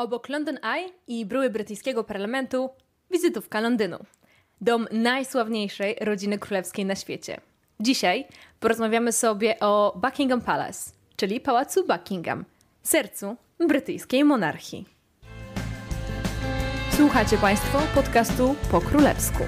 Obok London Eye i bruły brytyjskiego parlamentu wizytówka Londynu, dom najsławniejszej rodziny królewskiej na świecie. Dzisiaj porozmawiamy sobie o Buckingham Palace, czyli Pałacu Buckingham, sercu brytyjskiej monarchii. Słuchacie Państwo podcastu po królewsku.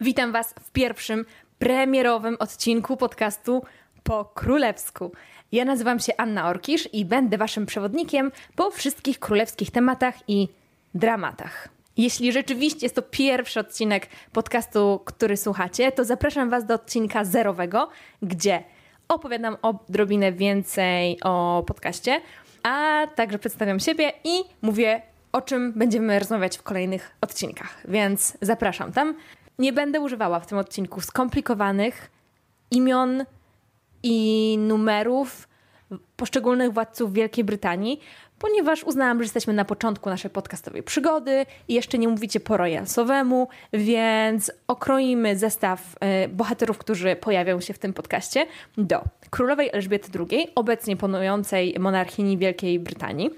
Witam Was w pierwszym premierowym odcinku podcastu po królewsku. Ja nazywam się Anna Orkisz i będę Waszym przewodnikiem po wszystkich królewskich tematach i dramatach. Jeśli rzeczywiście jest to pierwszy odcinek podcastu, który słuchacie, to zapraszam Was do odcinka zerowego, gdzie opowiadam odrobinę więcej o podcaście, a także przedstawiam siebie i mówię, o czym będziemy rozmawiać w kolejnych odcinkach. Więc zapraszam tam. Nie będę używała w tym odcinku skomplikowanych imion, i numerów poszczególnych władców Wielkiej Brytanii, ponieważ uznałam, że jesteśmy na początku naszej podcastowej przygody i jeszcze nie mówicie po rojansowemu, więc okroimy zestaw y, bohaterów, którzy pojawią się w tym podcaście do królowej Elżbiety II, obecnie panującej monarchini Wielkiej Brytanii,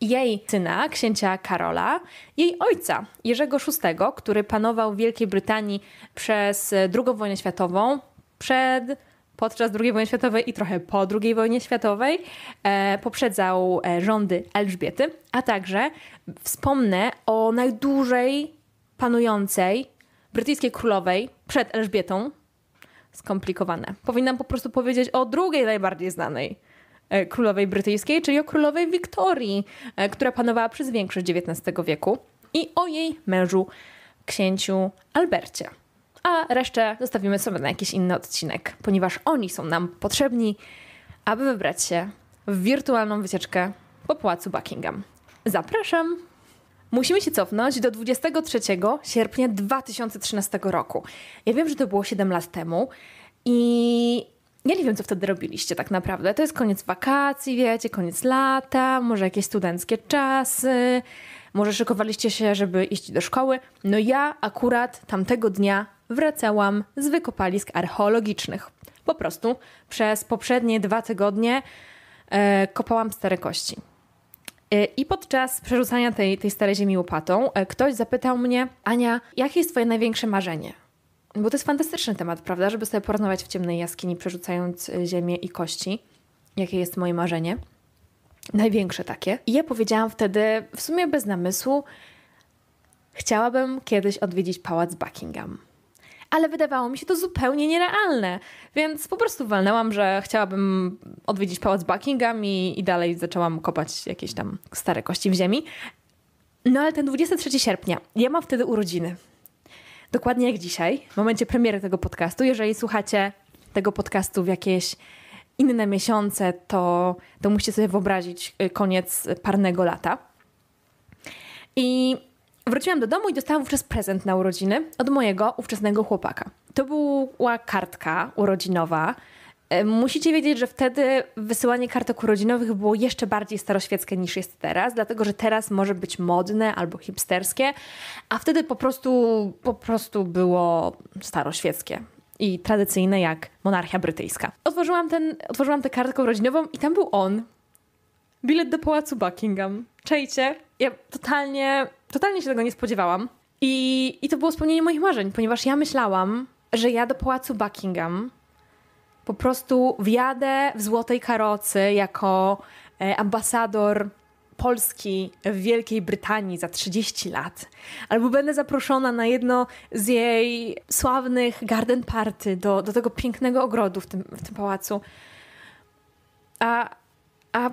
jej syna, księcia Karola, jej ojca, Jerzego VI, który panował w Wielkiej Brytanii przez II y, wojnę światową, przed podczas II wojny światowej i trochę po II wojnie światowej. E, poprzedzał e, rządy Elżbiety, a także wspomnę o najdłużej panującej brytyjskiej królowej przed Elżbietą. Skomplikowane. Powinnam po prostu powiedzieć o drugiej najbardziej znanej e, królowej brytyjskiej, czyli o królowej Wiktorii, która panowała przez większość XIX wieku i o jej mężu księciu Albercie a resztę zostawimy sobie na jakiś inny odcinek, ponieważ oni są nam potrzebni, aby wybrać się w wirtualną wycieczkę po pałacu Buckingham. Zapraszam! Musimy się cofnąć do 23 sierpnia 2013 roku. Ja wiem, że to było 7 lat temu i ja nie wiem, co wtedy robiliście tak naprawdę. To jest koniec wakacji, wiecie, koniec lata, może jakieś studenckie czasy, może szykowaliście się, żeby iść do szkoły. No ja akurat tamtego dnia wracałam z wykopalisk archeologicznych. Po prostu przez poprzednie dwa tygodnie e, kopałam stare kości. E, I podczas przerzucania tej, tej starej ziemi łopatą e, ktoś zapytał mnie, Ania, jakie jest twoje największe marzenie? Bo to jest fantastyczny temat, prawda? Żeby sobie porozmawiać w ciemnej jaskini, przerzucając e, ziemię i kości. Jakie jest moje marzenie? Największe takie. I ja powiedziałam wtedy, w sumie bez namysłu, chciałabym kiedyś odwiedzić pałac Buckingham ale wydawało mi się to zupełnie nierealne. Więc po prostu walnęłam, że chciałabym odwiedzić pałac Buckingham i, i dalej zaczęłam kopać jakieś tam stare kości w ziemi. No ale ten 23 sierpnia, ja mam wtedy urodziny. Dokładnie jak dzisiaj, w momencie premiery tego podcastu. Jeżeli słuchacie tego podcastu w jakieś inne miesiące, to, to musicie sobie wyobrazić y, koniec parnego lata. I Wróciłam do domu i dostałam wówczas prezent na urodziny od mojego ówczesnego chłopaka. To była kartka urodzinowa. E, musicie wiedzieć, że wtedy wysyłanie kartek urodzinowych było jeszcze bardziej staroświeckie niż jest teraz, dlatego że teraz może być modne albo hipsterskie, a wtedy po prostu, po prostu było staroświeckie i tradycyjne jak monarchia brytyjska. Otworzyłam, ten, otworzyłam tę kartkę urodzinową i tam był on. Bilet do pałacu Buckingham. Czejcie. Ja totalnie Totalnie się tego nie spodziewałam. I, I to było spełnienie moich marzeń, ponieważ ja myślałam, że ja do pałacu Buckingham po prostu wjadę w złotej karocy jako e, ambasador Polski w Wielkiej Brytanii za 30 lat, albo będę zaproszona na jedno z jej sławnych garden party do, do tego pięknego ogrodu w tym, w tym pałacu. A, a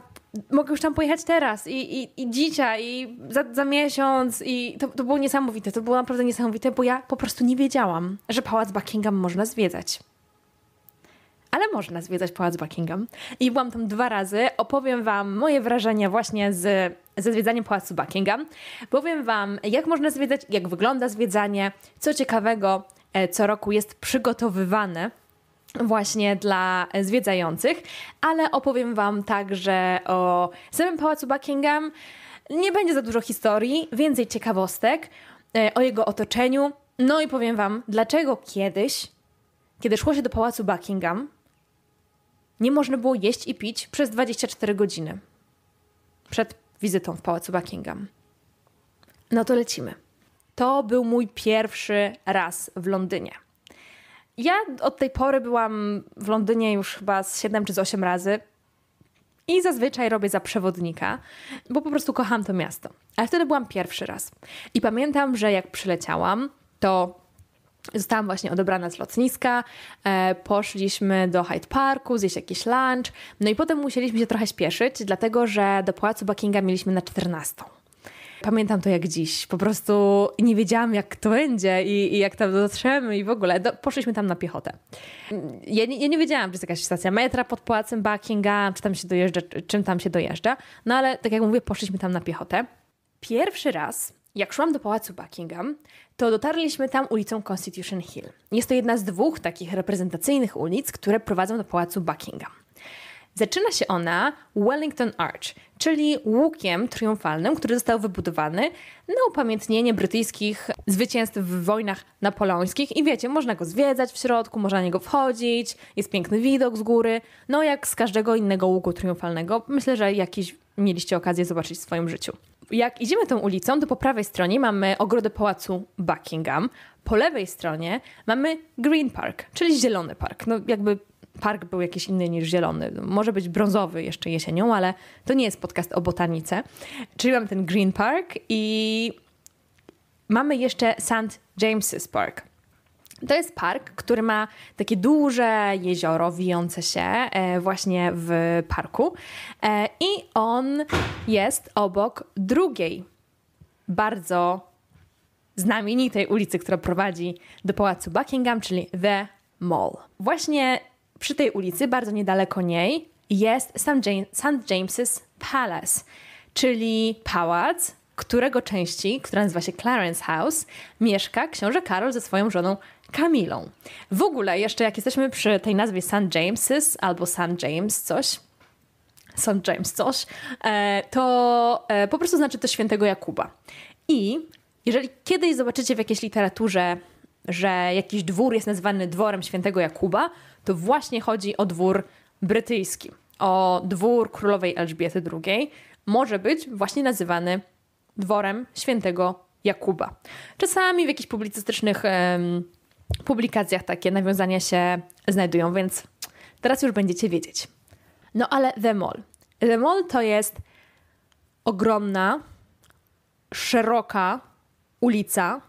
mogę już tam pojechać teraz i, i, i dzisiaj, i za, za miesiąc. I to, to było niesamowite, to było naprawdę niesamowite, bo ja po prostu nie wiedziałam, że pałac Buckingham można zwiedzać ale można zwiedzać Pałac Buckingham. I byłam tam dwa razy. Opowiem Wam moje wrażenia właśnie z, ze zwiedzaniem Pałacu Buckingham. Powiem Wam, jak można zwiedzać, jak wygląda zwiedzanie, co ciekawego e, co roku jest przygotowywane właśnie dla zwiedzających, ale opowiem Wam także o samym Pałacu Buckingham. Nie będzie za dużo historii, więcej ciekawostek e, o jego otoczeniu. No i powiem Wam, dlaczego kiedyś, kiedy szło się do Pałacu Buckingham, nie można było jeść i pić przez 24 godziny przed wizytą w Pałacu Buckingham. No to lecimy. To był mój pierwszy raz w Londynie. Ja od tej pory byłam w Londynie już chyba z 7 czy z 8 razy. I zazwyczaj robię za przewodnika, bo po prostu kocham to miasto. Ale wtedy byłam pierwszy raz. I pamiętam, że jak przyleciałam, to zostałam właśnie odebrana z lotniska, e, poszliśmy do Hyde Parku, zjeść jakiś lunch, no i potem musieliśmy się trochę śpieszyć, dlatego że do Pałacu Buckingham mieliśmy na 14. Pamiętam to jak dziś. Po prostu nie wiedziałam, jak to będzie i, i jak tam dotrzemy i w ogóle. Do, poszliśmy tam na piechotę. Ja, ja, nie wiedziałam, czy jest jakaś stacja metra pod płacem Buckingham, czy tam się dojeżdża, czym tam się dojeżdża. No ale tak jak mówię, poszliśmy tam na piechotę. Pierwszy raz jak szłam do pałacu Buckingham, to dotarliśmy tam ulicą Constitution Hill. Jest to jedna z dwóch takich reprezentacyjnych ulic, które prowadzą do pałacu Buckingham. Zaczyna się ona Wellington Arch, czyli łukiem triumfalnym, który został wybudowany na upamiętnienie brytyjskich zwycięstw w wojnach napoleońskich. I wiecie, można go zwiedzać w środku, można na niego wchodzić, jest piękny widok z góry. No jak z każdego innego łuku triumfalnego, myślę, że jakiś mieliście okazję zobaczyć w swoim życiu. Jak idziemy tą ulicą, to po prawej stronie mamy ogrodę pałacu Buckingham, po lewej stronie mamy Green Park, czyli Zielony Park. No jakby park był jakiś inny niż zielony. Może być brązowy jeszcze jesienią, ale to nie jest podcast o botanice. Czyli mam ten Green Park i mamy jeszcze St. James's Park. To jest park, który ma takie duże jezioro wijące się e, właśnie w parku e, i on jest obok drugiej bardzo znamienitej ulicy, która prowadzi do pałacu Buckingham, czyli The Mall. Właśnie przy tej ulicy, bardzo niedaleko niej, jest St. James's Palace, czyli pałac, którego części, która nazywa się Clarence House, mieszka książę Karol ze swoją żoną Kamilą. W ogóle, jeszcze jak jesteśmy przy tej nazwie St. James's albo St. James coś, St. James coś, e, to e, po prostu znaczy to świętego Jakuba. I jeżeli kiedyś zobaczycie w jakiejś literaturze, że jakiś dwór jest nazwany dworem świętego Jakuba, to właśnie chodzi o dwór brytyjski, o dwór królowej Elżbiety II. Może być właśnie nazywany dworem świętego Jakuba. Czasami w jakichś publicystycznych em, publikacjach takie nawiązania się znajdują, więc teraz już będziecie wiedzieć. No ale The Mall. The Mall to jest ogromna, szeroka ulica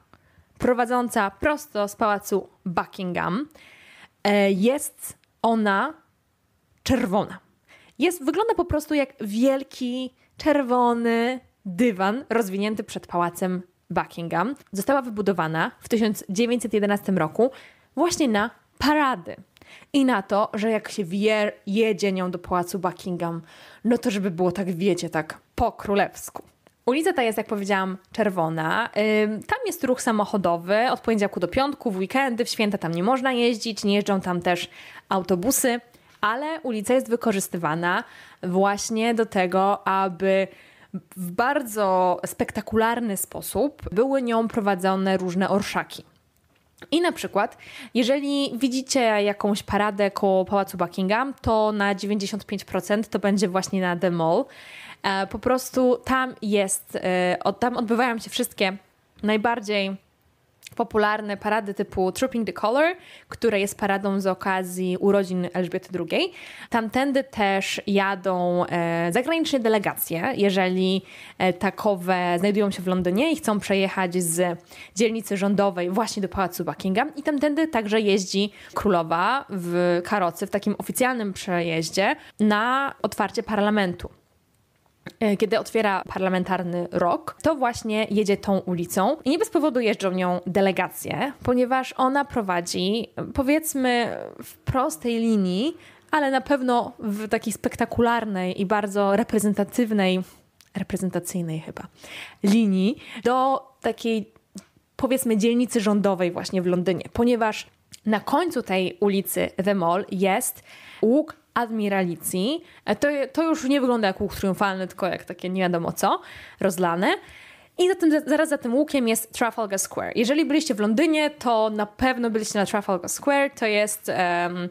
prowadząca prosto z pałacu Buckingham. E, jest ona czerwona. Jest, wygląda po prostu jak wielki, czerwony dywan rozwinięty przed pałacem Buckingham. Została wybudowana w 1911 roku właśnie na parady. I na to, że jak się wie, jedzie nią do pałacu Buckingham, no to żeby było tak, wiecie, tak po królewsku. Ulica ta jest, jak powiedziałam, czerwona. Tam jest ruch samochodowy od poniedziałku do piątku, w weekendy, w święta tam nie można jeździć, nie jeżdżą tam też autobusy, ale ulica jest wykorzystywana właśnie do tego, aby w bardzo spektakularny sposób były nią prowadzone różne orszaki. I na przykład, jeżeli widzicie jakąś paradę koło pałacu Buckingham, to na 95% to będzie właśnie na The Mall. E, po prostu tam jest, e, tam odbywają się wszystkie najbardziej popularne parady typu Trooping the Color, które jest paradą z okazji urodzin Elżbiety II. Tamtędy też jadą e, zagraniczne delegacje, jeżeli takowe znajdują się w Londynie i chcą przejechać z dzielnicy rządowej właśnie do Pałacu Buckingham. I tamtędy także jeździ królowa w karocy, w takim oficjalnym przejeździe na otwarcie parlamentu. E, kiedy otwiera parlamentarny rok, to właśnie jedzie tą ulicą i nie bez powodu jeżdżą nią delegacje, ponieważ ona prowadzi, powiedzmy, w prostej linii, ale na pewno w takiej spektakularnej i bardzo reprezentatywnej, reprezentacyjnej chyba, linii do takiej, powiedzmy, dzielnicy rządowej właśnie w Londynie, ponieważ na końcu tej ulicy The Mall jest łuk admiralicji. E, to, to już nie wygląda jak łuk triumfalny, tylko jak takie nie wiadomo co, rozlane. I za tym, zaraz za tym łukiem jest Trafalgar Square. Jeżeli byliście w Londynie, to na pewno byliście na Trafalgar Square. To jest um,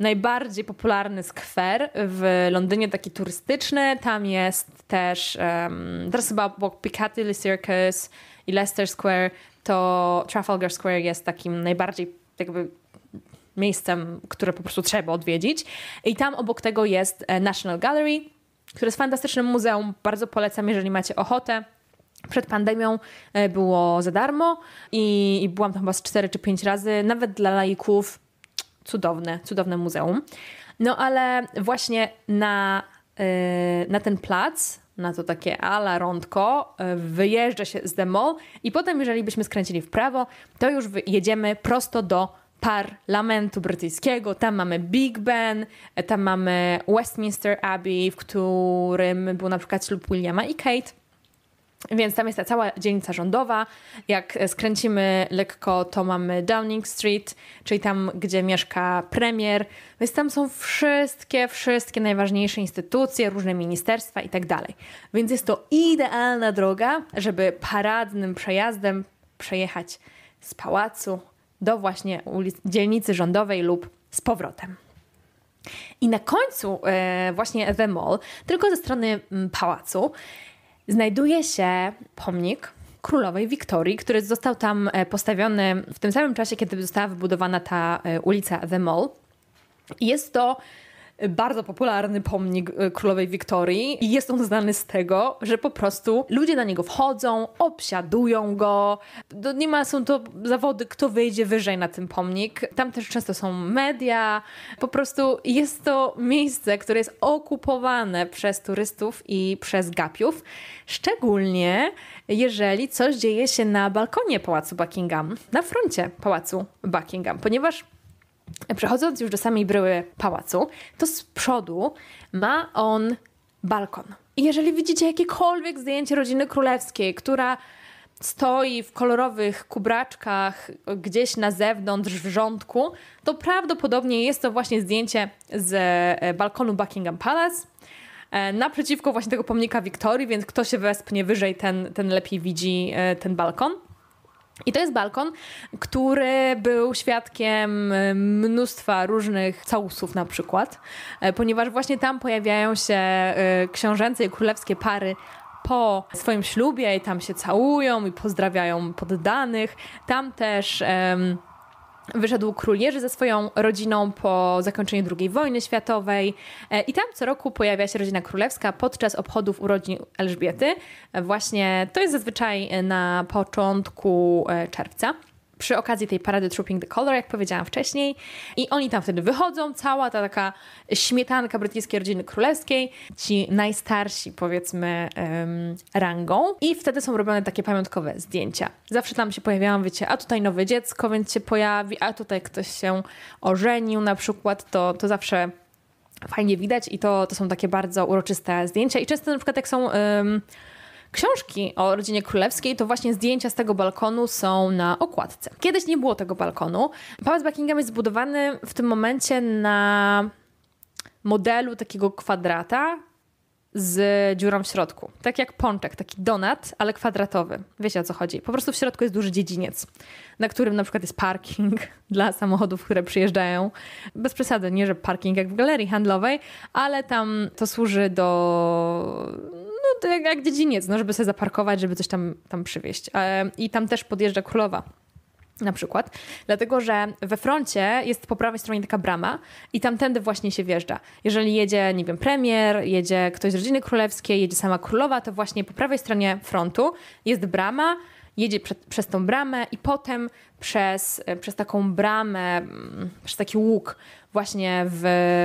najbardziej popularny skwer w Londynie, taki turystyczny. Tam jest też, um, teraz chyba obok Piccadilly Circus i Leicester Square, to Trafalgar Square jest takim najbardziej jakby miejscem, które po prostu trzeba odwiedzić. I tam obok tego jest e, National Gallery, które jest fantastycznym muzeum. Bardzo polecam, jeżeli macie ochotę. Przed pandemią e, było za darmo i, byłam tam chyba z 4 czy 5 razy. Nawet dla laików cudowne, cudowne muzeum. No ale właśnie na, e, na ten plac, na to takie ala rondko, wyjeżdża się z The Mall i potem jeżeli byśmy skręcili w prawo, to już jedziemy prosto do parlamentu brytyjskiego. Tam mamy Big Ben, e, tam mamy Westminster Abbey, w którym był na przykład ślub Williama i Kate. Więc tam jest ta cała dzielnica rządowa. Jak e, skręcimy lekko, to mamy Downing Street, czyli tam, gdzie mieszka premier. Więc tam są wszystkie, wszystkie najważniejsze instytucje, różne ministerstwa i tak dalej. Więc jest to idealna droga, żeby paradnym przejazdem przejechać z pałacu do właśnie ulicy, dzielnicy rządowej lub z powrotem. I na końcu e, właśnie The Mall, tylko ze strony mm, pałacu, znajduje się pomnik królowej Wiktorii, który został tam e, postawiony w tym samym czasie, kiedy została wybudowana ta e, ulica The Mall. Jest to bardzo popularny pomnik e, królowej Wiktorii i jest on znany z tego, że po prostu ludzie na niego wchodzą, obsiadują go. Do, nie ma, są to zawody, kto wyjdzie wyżej na ten pomnik. Tam też często są media. Po prostu jest to miejsce, które jest okupowane przez turystów i przez gapiów. Szczególnie jeżeli coś dzieje się na balkonie Pałacu Buckingham, na froncie Pałacu Buckingham, ponieważ Przechodząc już do samej bryły pałacu, to z przodu ma on balkon. I jeżeli widzicie jakiekolwiek zdjęcie rodziny królewskiej, która stoi w kolorowych kubraczkach gdzieś na zewnątrz w rządku, to prawdopodobnie jest to właśnie zdjęcie z e, balkonu Buckingham Palace. E, naprzeciwko właśnie tego pomnika Wiktorii, więc kto się wespnie wyżej, ten, ten lepiej widzi e, ten balkon. I to jest balkon, który był świadkiem e, mnóstwa różnych całusów na przykład, e, ponieważ właśnie tam pojawiają się e, książęce i królewskie pary po swoim ślubie i tam się całują i pozdrawiają poddanych. Tam też... Um, Wyszedł Król Jerzy ze swoją rodziną po zakończeniu II wojny światowej e, i tam co roku pojawia się rodzina królewska podczas obchodów urodzin Elżbiety. E, właśnie to jest zazwyczaj e, na początku czerwca przy okazji tej parady Trooping the Color, jak powiedziałam wcześniej. I oni tam wtedy wychodzą, cała ta taka śmietanka brytyjskiej rodziny królewskiej, ci najstarsi powiedzmy um, rangą. I wtedy są robione takie pamiątkowe zdjęcia. Zawsze tam się pojawiałam, wiecie, a tutaj nowe dziecko, więc się pojawi, a tutaj ktoś się ożenił na przykład, to, to zawsze fajnie widać i to, to są takie bardzo uroczyste zdjęcia. I często na przykład jak są... Um, książki o rodzinie królewskiej, to właśnie zdjęcia z tego balkonu są na okładce. Kiedyś nie było tego balkonu. Pałac Buckingham jest zbudowany w tym momencie na modelu takiego kwadrata, z dziurą w środku. Tak jak pączek, taki donat, ale kwadratowy. Wiecie o co chodzi. Po prostu w środku jest duży dziedziniec, na którym na przykład jest parking dla samochodów, które przyjeżdżają. Bez przesady, nie że parking jak w galerii handlowej, ale tam to służy do to jak, jak dziedziniec, no, żeby sobie zaparkować, żeby coś tam, tam przywieźć. E, I tam też podjeżdża królowa na przykład, dlatego że we froncie jest po prawej stronie taka brama i tamtędy właśnie się wjeżdża. Jeżeli jedzie, nie wiem, premier, jedzie ktoś z rodziny królewskiej, jedzie sama królowa, to właśnie po prawej stronie frontu jest brama, jedzie przed, przez tą bramę i potem przez, e, przez taką bramę, mm, przez taki łuk właśnie w,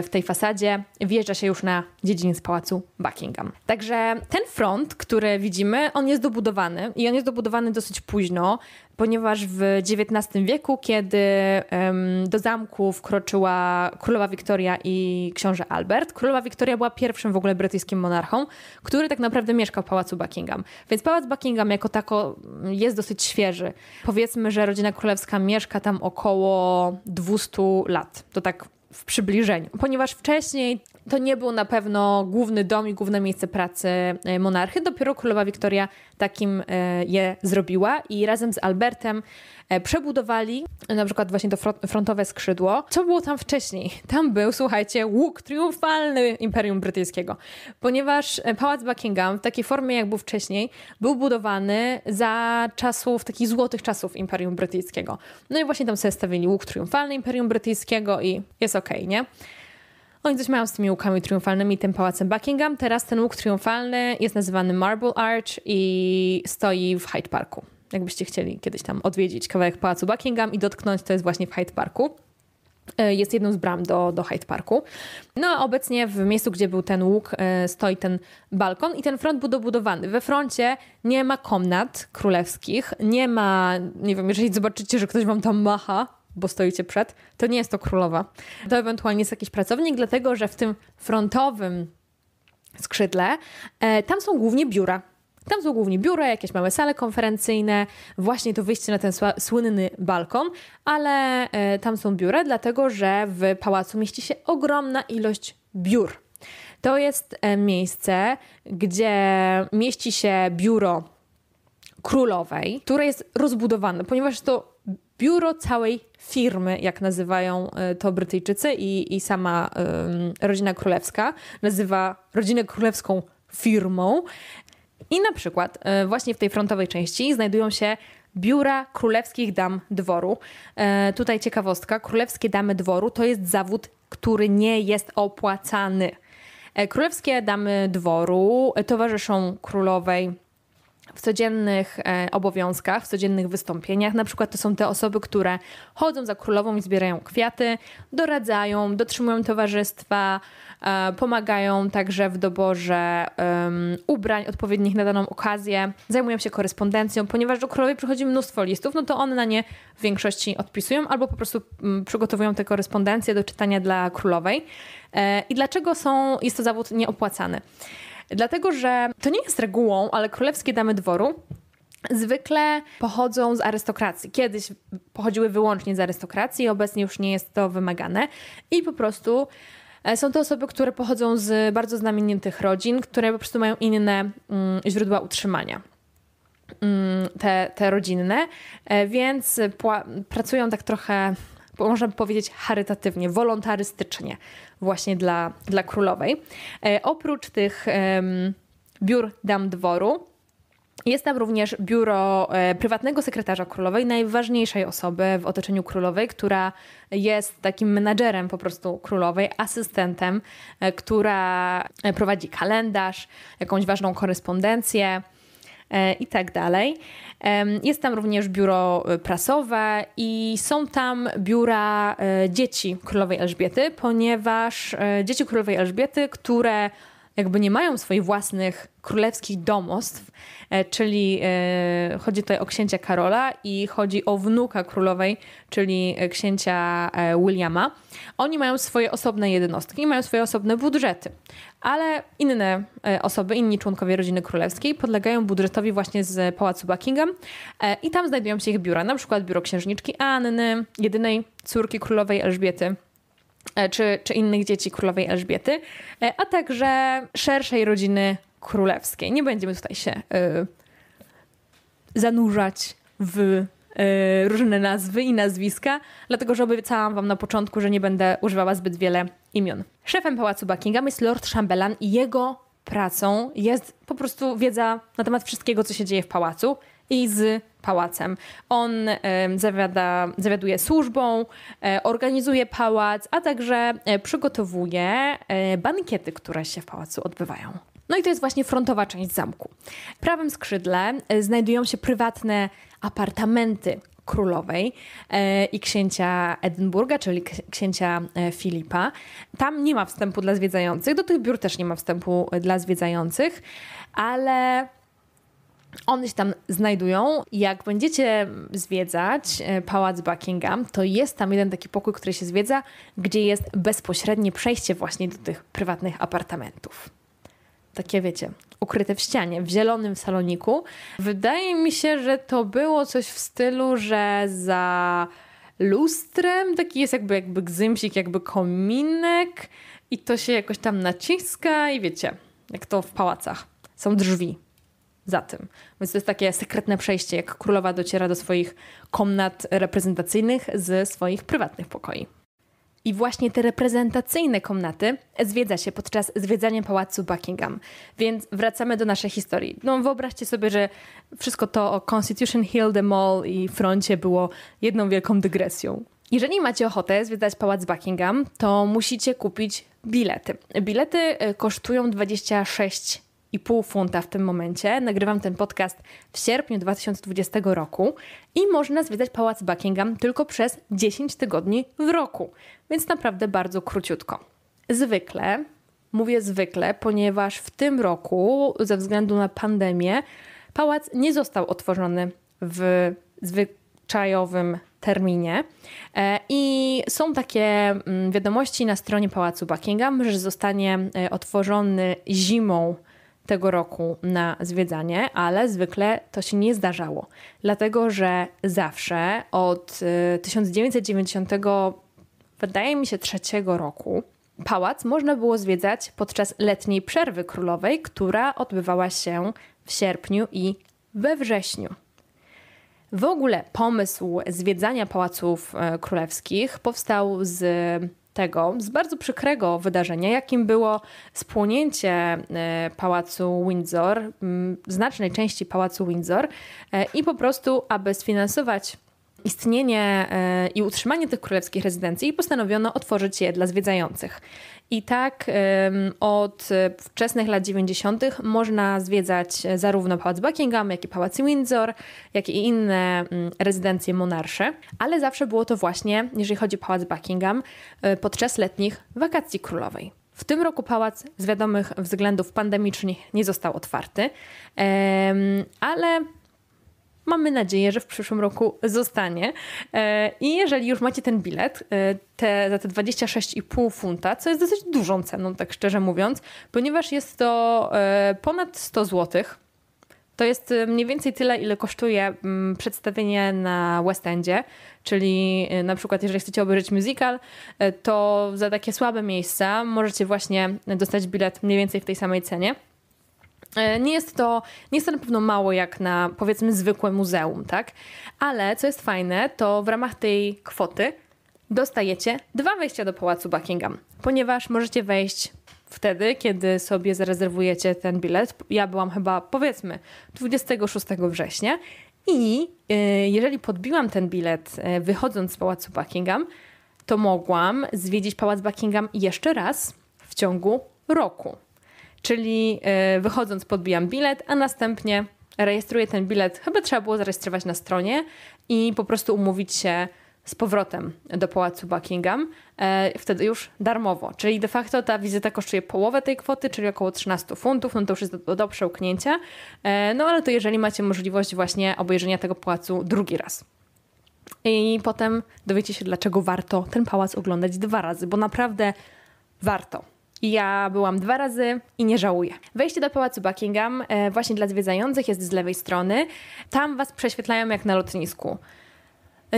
w tej fasadzie wjeżdża się już na dziedziniec pałacu Buckingham. Także ten front, który widzimy, on jest dobudowany i on jest dobudowany dosyć późno ponieważ w XIX wieku, kiedy do zamku wkroczyła królowa Wiktoria i książę Albert, królowa Wiktoria była pierwszym w ogóle brytyjskim monarchą, który tak naprawdę mieszkał w pałacu Buckingham. Więc pałac Buckingham jako tako mm, jest dosyć świeży. Powiedzmy, że rodzina królewska mieszka tam około 200 lat. To tak w przybliżeniu, ponieważ wcześniej to nie był na pewno główny dom i główne miejsce pracy e, monarchy. Dopiero królowa Wiktoria takim e, je zrobiła i razem z Albertem E, przebudowali na przykład właśnie to frontowe skrzydło. Co było tam wcześniej? Tam był, słuchajcie, łuk triumfalny Imperium Brytyjskiego, ponieważ e, Pałac Buckingham w takiej formie, jak był wcześniej, był budowany za czasów, takich złotych czasów Imperium Brytyjskiego. No i właśnie tam sobie stawili łuk triumfalny Imperium Brytyjskiego i jest okej, okay, nie? Oni coś mają z tymi łukami triumfalnymi, i tym pałacem Buckingham. Teraz ten łuk triumfalny jest nazywany Marble Arch i stoi w Hyde Parku jakbyście chcieli kiedyś tam odwiedzić kawałek Pałacu Buckingham i dotknąć, to jest właśnie w Hyde Parku e, jest jedną z bram do, do Hyde Parku. No a obecnie w miejscu, gdzie był ten łuk, e, stoi ten balkon i ten front był dobudowany. We froncie nie ma komnat królewskich, nie ma, nie wiem, jeżeli zobaczycie, że ktoś wam tam macha, bo stoicie przed, to nie jest to królowa. To ewentualnie jest jakiś pracownik, dlatego że w tym frontowym skrzydle e, tam są głównie biura tam są głównie biura, jakieś małe sale konferencyjne, właśnie to wyjście na ten słynny balkon, ale e, tam są biura, dlatego że w pałacu mieści się ogromna ilość biur. To jest e, miejsce, gdzie mieści się biuro królowej, które jest rozbudowane, ponieważ to biuro całej firmy, jak nazywają e, to Brytyjczycy i, i sama rodzina królewska, nazywa rodzinę królewską firmą. I na przykład e, właśnie w tej frontowej części znajdują się biura królewskich dam dworu. E, tutaj ciekawostka, królewskie damy dworu to jest zawód, który nie jest opłacany. E, królewskie damy dworu towarzyszą królowej w codziennych obowiązkach, w codziennych wystąpieniach. Na przykład to są te osoby, które chodzą za królową i zbierają kwiaty, doradzają, dotrzymują towarzystwa, E, pomagają także w doborze um, ubrań odpowiednich na daną okazję, zajmują się korespondencją, ponieważ do królowej przychodzi mnóstwo listów, no to one na nie w większości odpisują albo po prostu um, przygotowują te korespondencje do czytania dla królowej. E, I dlaczego są, jest to zawód nieopłacany? Dlatego, że to nie jest regułą, ale królewskie damy dworu zwykle pochodzą z arystokracji. Kiedyś pochodziły wyłącznie z arystokracji, obecnie już nie jest to wymagane i po prostu E, są to osoby, które pochodzą z bardzo znamienitych rodzin, które po prostu mają inne mm, źródła utrzymania. Mm, te, te rodzinne, e, więc pracują tak trochę można powiedzieć, charytatywnie, wolontarystycznie, właśnie dla, dla królowej. E, oprócz tych biur dam dworu, jest tam również biuro e, prywatnego sekretarza królowej, najważniejszej osoby w otoczeniu królowej, która jest takim menadżerem po prostu królowej, asystentem, e, która e, prowadzi kalendarz, jakąś ważną korespondencję i tak dalej. Jest tam również biuro prasowe i są tam biura dzieci królowej Elżbiety, ponieważ dzieci królowej Elżbiety, które jakby nie mają swoich własnych królewskich domostw, e, czyli e, chodzi tutaj o księcia Karola i chodzi o wnuka królowej, czyli e, księcia Williama. Oni mają swoje osobne jednostki, mają swoje osobne budżety, ale inne osoby, inni członkowie rodziny królewskiej podlegają budżetowi właśnie z pałacu Buckingham i tam znajdują się ich biura, na przykład biuro księżniczki Anny, jedynej córki królowej Elżbiety E, czy, czy innych dzieci królowej Elżbiety, e, a także szerszej rodziny królewskiej. Nie będziemy tutaj się e, zanurzać w różne nazwy i nazwiska, dlatego że obiecałam Wam na początku, że nie będę używała zbyt wiele imion. Szefem pałacu Buckingham jest Lord Chamberlain i jego pracą jest po prostu wiedza na temat wszystkiego, co się dzieje w pałacu i z pałacem. On zawiada, zawiaduje służbą, e, organizuje pałac, a także e, przygotowuje e, bankiety, które się w pałacu odbywają. No i to jest właśnie frontowa część zamku. W prawym skrzydle znajdują się prywatne apartamenty królowej i księcia Edynburga, czyli księcia Filipa. Tam nie ma wstępu dla zwiedzających, do tych biur też nie ma wstępu dla zwiedzających, ale one się tam znajdują. Jak będziecie zwiedzać e, pałac Buckingham, to jest tam jeden taki pokój, który się zwiedza, gdzie jest bezpośrednie przejście właśnie do tych prywatnych apartamentów. Takie wiecie, ukryte w ścianie, w zielonym saloniku. Wydaje mi się, że to było coś w stylu, że za lustrem taki jest jakby, jakby gzymsik, jakby kominek i to się jakoś tam naciska i wiecie, jak to w pałacach. Są drzwi za tym. Więc to jest takie sekretne przejście, jak królowa dociera do swoich komnat reprezentacyjnych ze swoich prywatnych pokoi. I właśnie te reprezentacyjne komnaty zwiedza się podczas zwiedzania pałacu Buckingham. Więc wracamy do naszej historii. No wyobraźcie sobie, że wszystko to o Constitution Hill, The Mall i froncie było jedną wielką dygresją. Jeżeli macie ochotę zwiedzać pałac Buckingham, to musicie kupić bilety. Bilety e, kosztują 26 pół funta w tym momencie. Nagrywam ten podcast w sierpniu 2020 roku i można zwiedzać Pałac Buckingham tylko przez 10 tygodni w roku, więc naprawdę bardzo króciutko. Zwykle, mówię zwykle, ponieważ w tym roku ze względu na pandemię pałac nie został otworzony w zwyczajowym terminie. E, I są takie mm, wiadomości na stronie Pałacu Buckingham, że zostanie e, otworzony zimą tego roku na zwiedzanie, ale zwykle to się nie zdarzało, dlatego że zawsze od 1990, y, wydaje mi się, trzeciego roku pałac można było zwiedzać podczas letniej przerwy królowej, która odbywała się w sierpniu i we wrześniu. W ogóle pomysł zwiedzania pałaców e, królewskich powstał z tego z bardzo przykrego wydarzenia, jakim było spłonięcie e, pałacu Windsor, mm, znacznej części pałacu Windsor, e, i po prostu, aby sfinansować istnienie e, i utrzymanie tych królewskich rezydencji, postanowiono otworzyć je dla zwiedzających. I tak od e, wczesnych lat 90. można zwiedzać e, zarówno Pałac Buckingham, jak i Pałac Windsor, jak i inne mm, rezydencje monarsze, ale zawsze było to właśnie, jeżeli chodzi o Pałac Buckingham, e, podczas letnich wakacji królowej. W tym roku pałac z wiadomych względów pandemicznych nie został otwarty, ale Mamy nadzieję, że w przyszłym roku zostanie. E, I jeżeli już macie ten bilet e, te, za te 26,5 funta, co jest dosyć dużą ceną, tak szczerze mówiąc, ponieważ jest to e, ponad 100 złotych, to jest mniej więcej tyle, ile kosztuje mm, przedstawienie na West Endzie, czyli na przykład jeżeli chcecie obejrzeć musical, to za takie słabe miejsca możecie właśnie dostać bilet mniej więcej w tej samej cenie. E, nie jest to, nie jest to na pewno mało jak na powiedzmy zwykłe muzeum, tak? Ale co jest fajne, to w ramach tej kwoty dostajecie dwa wejścia do pałacu Buckingham, ponieważ możecie wejść wtedy, kiedy sobie zarezerwujecie ten bilet. Ja byłam chyba powiedzmy 26 września i e, jeżeli podbiłam ten bilet e, wychodząc z pałacu Buckingham, to mogłam zwiedzić pałac Buckingham jeszcze raz w ciągu roku czyli e, wychodząc podbijam bilet, a następnie rejestruję ten bilet. Chyba trzeba było zarejestrować na stronie i po prostu umówić się z powrotem do pałacu Buckingham, e, wtedy już darmowo. Czyli de facto ta wizyta kosztuje połowę tej kwoty, czyli około 13 funtów, no to już jest do, do przełknięcia. E, no ale to jeżeli macie możliwość właśnie obejrzenia tego pałacu drugi raz. I potem dowiecie się, dlaczego warto ten pałac oglądać dwa razy, bo naprawdę warto. Ja byłam dwa razy i nie żałuję. Wejście do pałacu Buckingham, e, właśnie dla zwiedzających, jest z lewej strony. Tam was prześwietlają jak na lotnisku.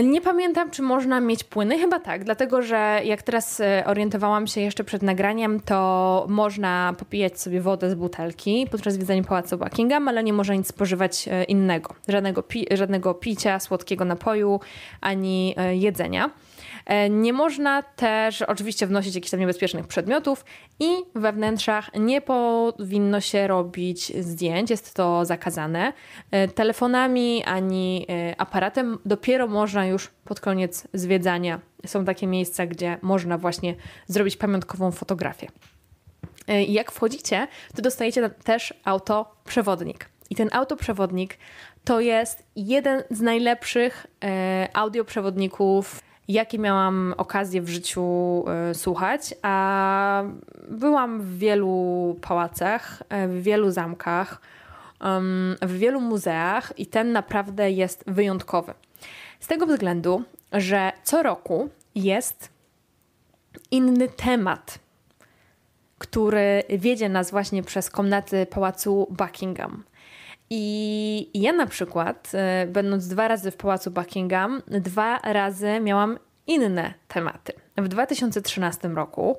Nie pamiętam, czy można mieć płyny, chyba tak, dlatego że jak teraz e, orientowałam się jeszcze przed nagraniem, to można popijać sobie wodę z butelki podczas widzenia pałacu Buckingham, ale nie można nic spożywać e, innego, żadnego, pi żadnego picia, słodkiego napoju ani e, jedzenia. Nie można też oczywiście wnosić jakichś tam niebezpiecznych przedmiotów i we wnętrzach nie powinno się robić zdjęć, jest to zakazane. Telefonami ani aparatem dopiero można już pod koniec zwiedzania są takie miejsca, gdzie można właśnie zrobić pamiątkową fotografię. E, jak wchodzicie, to dostajecie też autoprzewodnik. I ten autoprzewodnik to jest jeden z najlepszych e, audioprzewodników, jakie miałam okazję w życiu e, słuchać. A byłam w wielu pałacach, w wielu zamkach, w wielu muzeach i ten naprawdę jest wyjątkowy. Z tego względu, że co roku jest inny temat, który wiedzie nas właśnie przez komnaty pałacu Buckingham. I ja na przykład, e, będąc dwa razy w pałacu Buckingham, dwa razy miałam inne tematy. W 2013 roku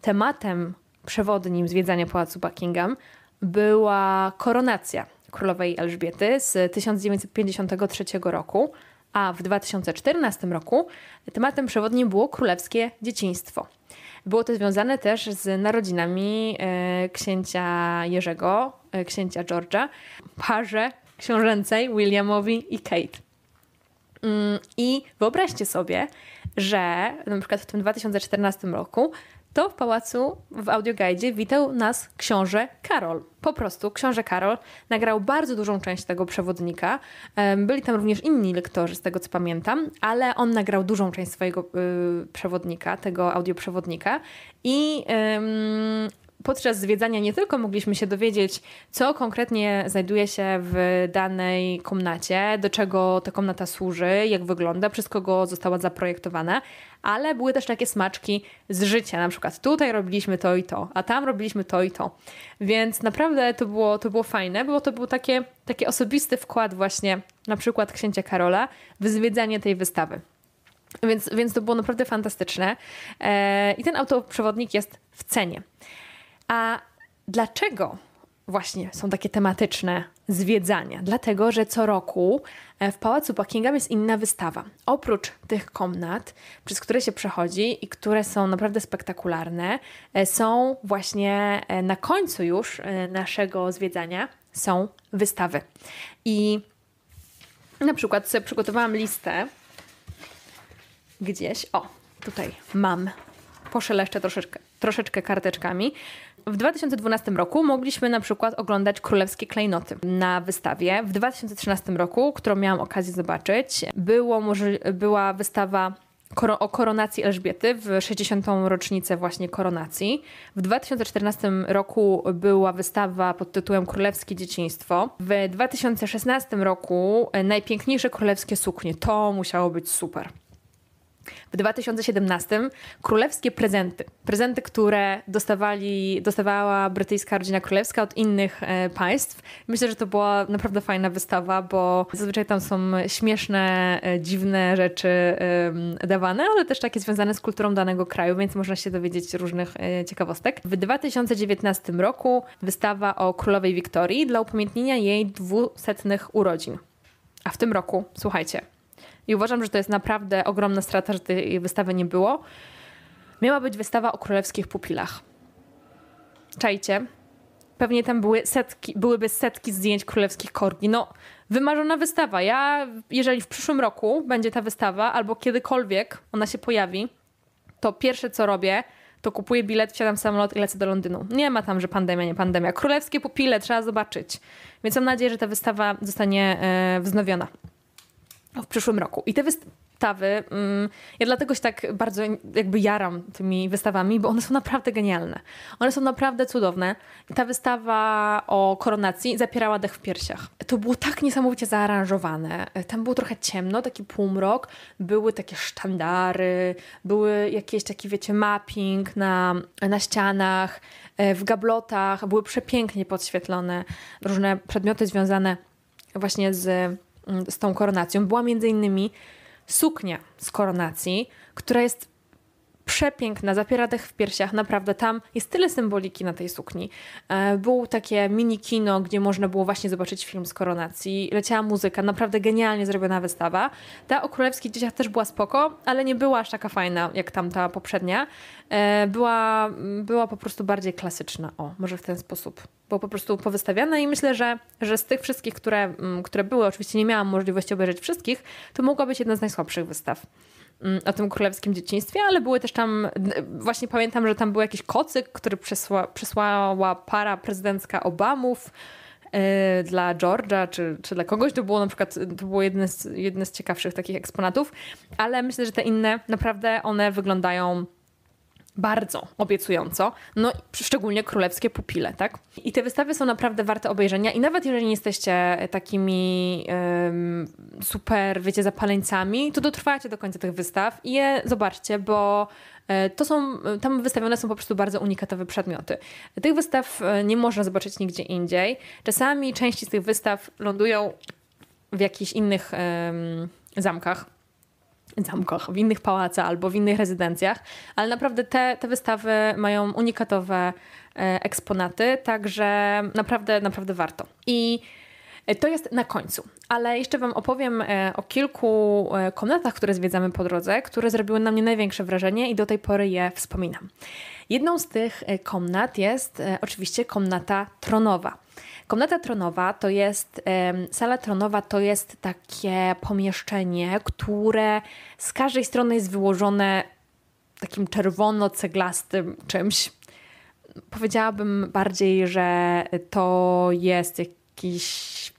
tematem przewodnim zwiedzania pałacu Buckingham była koronacja królowej Elżbiety z 1953 roku a w 2014 roku tematem przewodnim było królewskie dzieciństwo. Było to związane też z narodzinami e, księcia Jerzego, e, księcia George'a, parze książęcej Williamowi i Kate. Mm, I wyobraźcie sobie, że na przykład w tym 2014 roku to w pałacu w audiogajdzie witał nas książę Karol. Po prostu książę Karol nagrał bardzo dużą część tego przewodnika. Byli tam również inni lektorzy, z tego co pamiętam, ale on nagrał dużą część swojego y, przewodnika, tego audioprzewodnika. I podczas zwiedzania nie tylko mogliśmy się dowiedzieć, co konkretnie znajduje się w danej komnacie, do czego ta komnata służy, jak wygląda, przez kogo została zaprojektowana, ale były też takie smaczki z życia. Na przykład tutaj robiliśmy to i to, a tam robiliśmy to i to. Więc naprawdę to było, to było fajne, bo to był takie, taki osobisty wkład właśnie na przykład księcia Karola w zwiedzanie tej wystawy. Więc, więc to było naprawdę fantastyczne. Eee, I ten autoprzewodnik jest w cenie. A dlaczego właśnie są takie tematyczne zwiedzania? Dlatego, że co roku e, w Pałacu Buckingham jest inna wystawa. Oprócz tych komnat, przez które się przechodzi i które są naprawdę spektakularne, e, są właśnie e, na końcu już naszego zwiedzania są wystawy. I na przykład sobie przygotowałam listę gdzieś. O, tutaj mam. Poszeleszczę troszeczkę, troszeczkę karteczkami. W 2012 roku mogliśmy na przykład oglądać królewskie klejnoty na wystawie. W 2013 roku, którą miałam okazję zobaczyć, było, może, była wystawa o koronacji Elżbiety w 60. rocznicę właśnie koronacji. W 2014 roku była wystawa pod tytułem Królewskie Dzieciństwo. W 2016 roku e, najpiękniejsze królewskie suknie. To musiało być super. W 2017 królewskie prezenty, prezenty, które dostawali, dostawała brytyjska rodzina królewska od innych e, państw. Myślę, że to była naprawdę fajna wystawa, bo zazwyczaj tam są śmieszne, e, dziwne rzeczy dawane, ale też takie związane z kulturą danego kraju, więc można się dowiedzieć różnych e, ciekawostek. W 2019 roku wystawa o królowej Wiktorii dla upamiętnienia jej 200 urodzin. A w tym roku, słuchajcie, i uważam, że to jest naprawdę ogromna strata, że tej wystawy nie było. Miała być wystawa o królewskich pupilach. Czajcie. Pewnie tam były setki, byłyby setki zdjęć królewskich korgi. No, wymarzona wystawa. Ja, jeżeli w przyszłym roku będzie ta wystawa, albo kiedykolwiek ona się pojawi, to pierwsze co robię, to kupuję bilet, wsiadam w samolot i lecę do Londynu. Nie ma tam, że pandemia, nie pandemia. Królewskie pupile trzeba zobaczyć. Więc mam nadzieję, że ta wystawa zostanie e, wznowiona w przyszłym roku. I te wystawy, mm, ja dlatego się tak bardzo jakby jaram tymi wystawami, bo one są naprawdę genialne. One są naprawdę cudowne. ta wystawa o koronacji zapierała dech w piersiach. To było tak niesamowicie zaaranżowane. Tam było trochę ciemno, taki półmrok, były takie sztandary, były jakieś taki, wiecie, mapping na, na ścianach, e, w gablotach, były przepięknie podświetlone różne przedmioty związane właśnie z z tą koronacją była między innymi suknia z koronacji, która jest przepiękna, zapiera dech w piersiach, naprawdę tam jest tyle symboliki na tej sukni. E, było takie mini kino, gdzie można było właśnie zobaczyć film z koronacji, leciała muzyka, naprawdę genialnie zrobiona wystawa. Ta o królewskich dzieciach też była spoko, ale nie była aż taka fajna jak tamta poprzednia. E, była, była po prostu bardziej klasyczna, o, może w ten sposób. Była po prostu powystawiana i myślę, że, że z tych wszystkich, które, mm, które były, oczywiście nie miałam możliwości obejrzeć wszystkich, to mogła być jedna z najsłabszych wystaw. Mm, o tym królewskim dzieciństwie, ale były też tam, właśnie pamiętam, że tam był jakiś kocyk, który przesła, przesłała para prezydencka Obamów y, dla Georgia czy, czy dla kogoś. To było na przykład, to było jedne z, jedne z ciekawszych takich eksponatów, ale myślę, że te inne naprawdę one wyglądają bardzo obiecująco, no szczególnie królewskie pupile, tak? I te wystawy są naprawdę warte obejrzenia i nawet jeżeli nie jesteście e, takimi um, super, wiecie, zapaleńcami, to dotrwajcie do końca tych wystaw i je zobaczcie, bo e, to są, e, tam wystawione są po prostu bardzo unikatowe przedmioty. Tych wystaw nie można zobaczyć nigdzie indziej. Czasami części z tych wystaw lądują w jakichś innych um, zamkach, zamkach, w innych pałacach albo w innych rezydencjach, ale naprawdę te, te wystawy mają unikatowe e, eksponaty, także naprawdę, naprawdę warto. I e, to jest na końcu, ale jeszcze Wam opowiem e, o kilku komnatach, które zwiedzamy po drodze, które zrobiły na mnie największe wrażenie i do tej pory je wspominam. Jedną z tych komnat jest oczywiście komnata tronowa. Komnata tronowa to jest, sala tronowa to jest takie pomieszczenie, które z każdej strony jest wyłożone takim czerwono-ceglastym czymś. Powiedziałabym bardziej, że to jest jakiś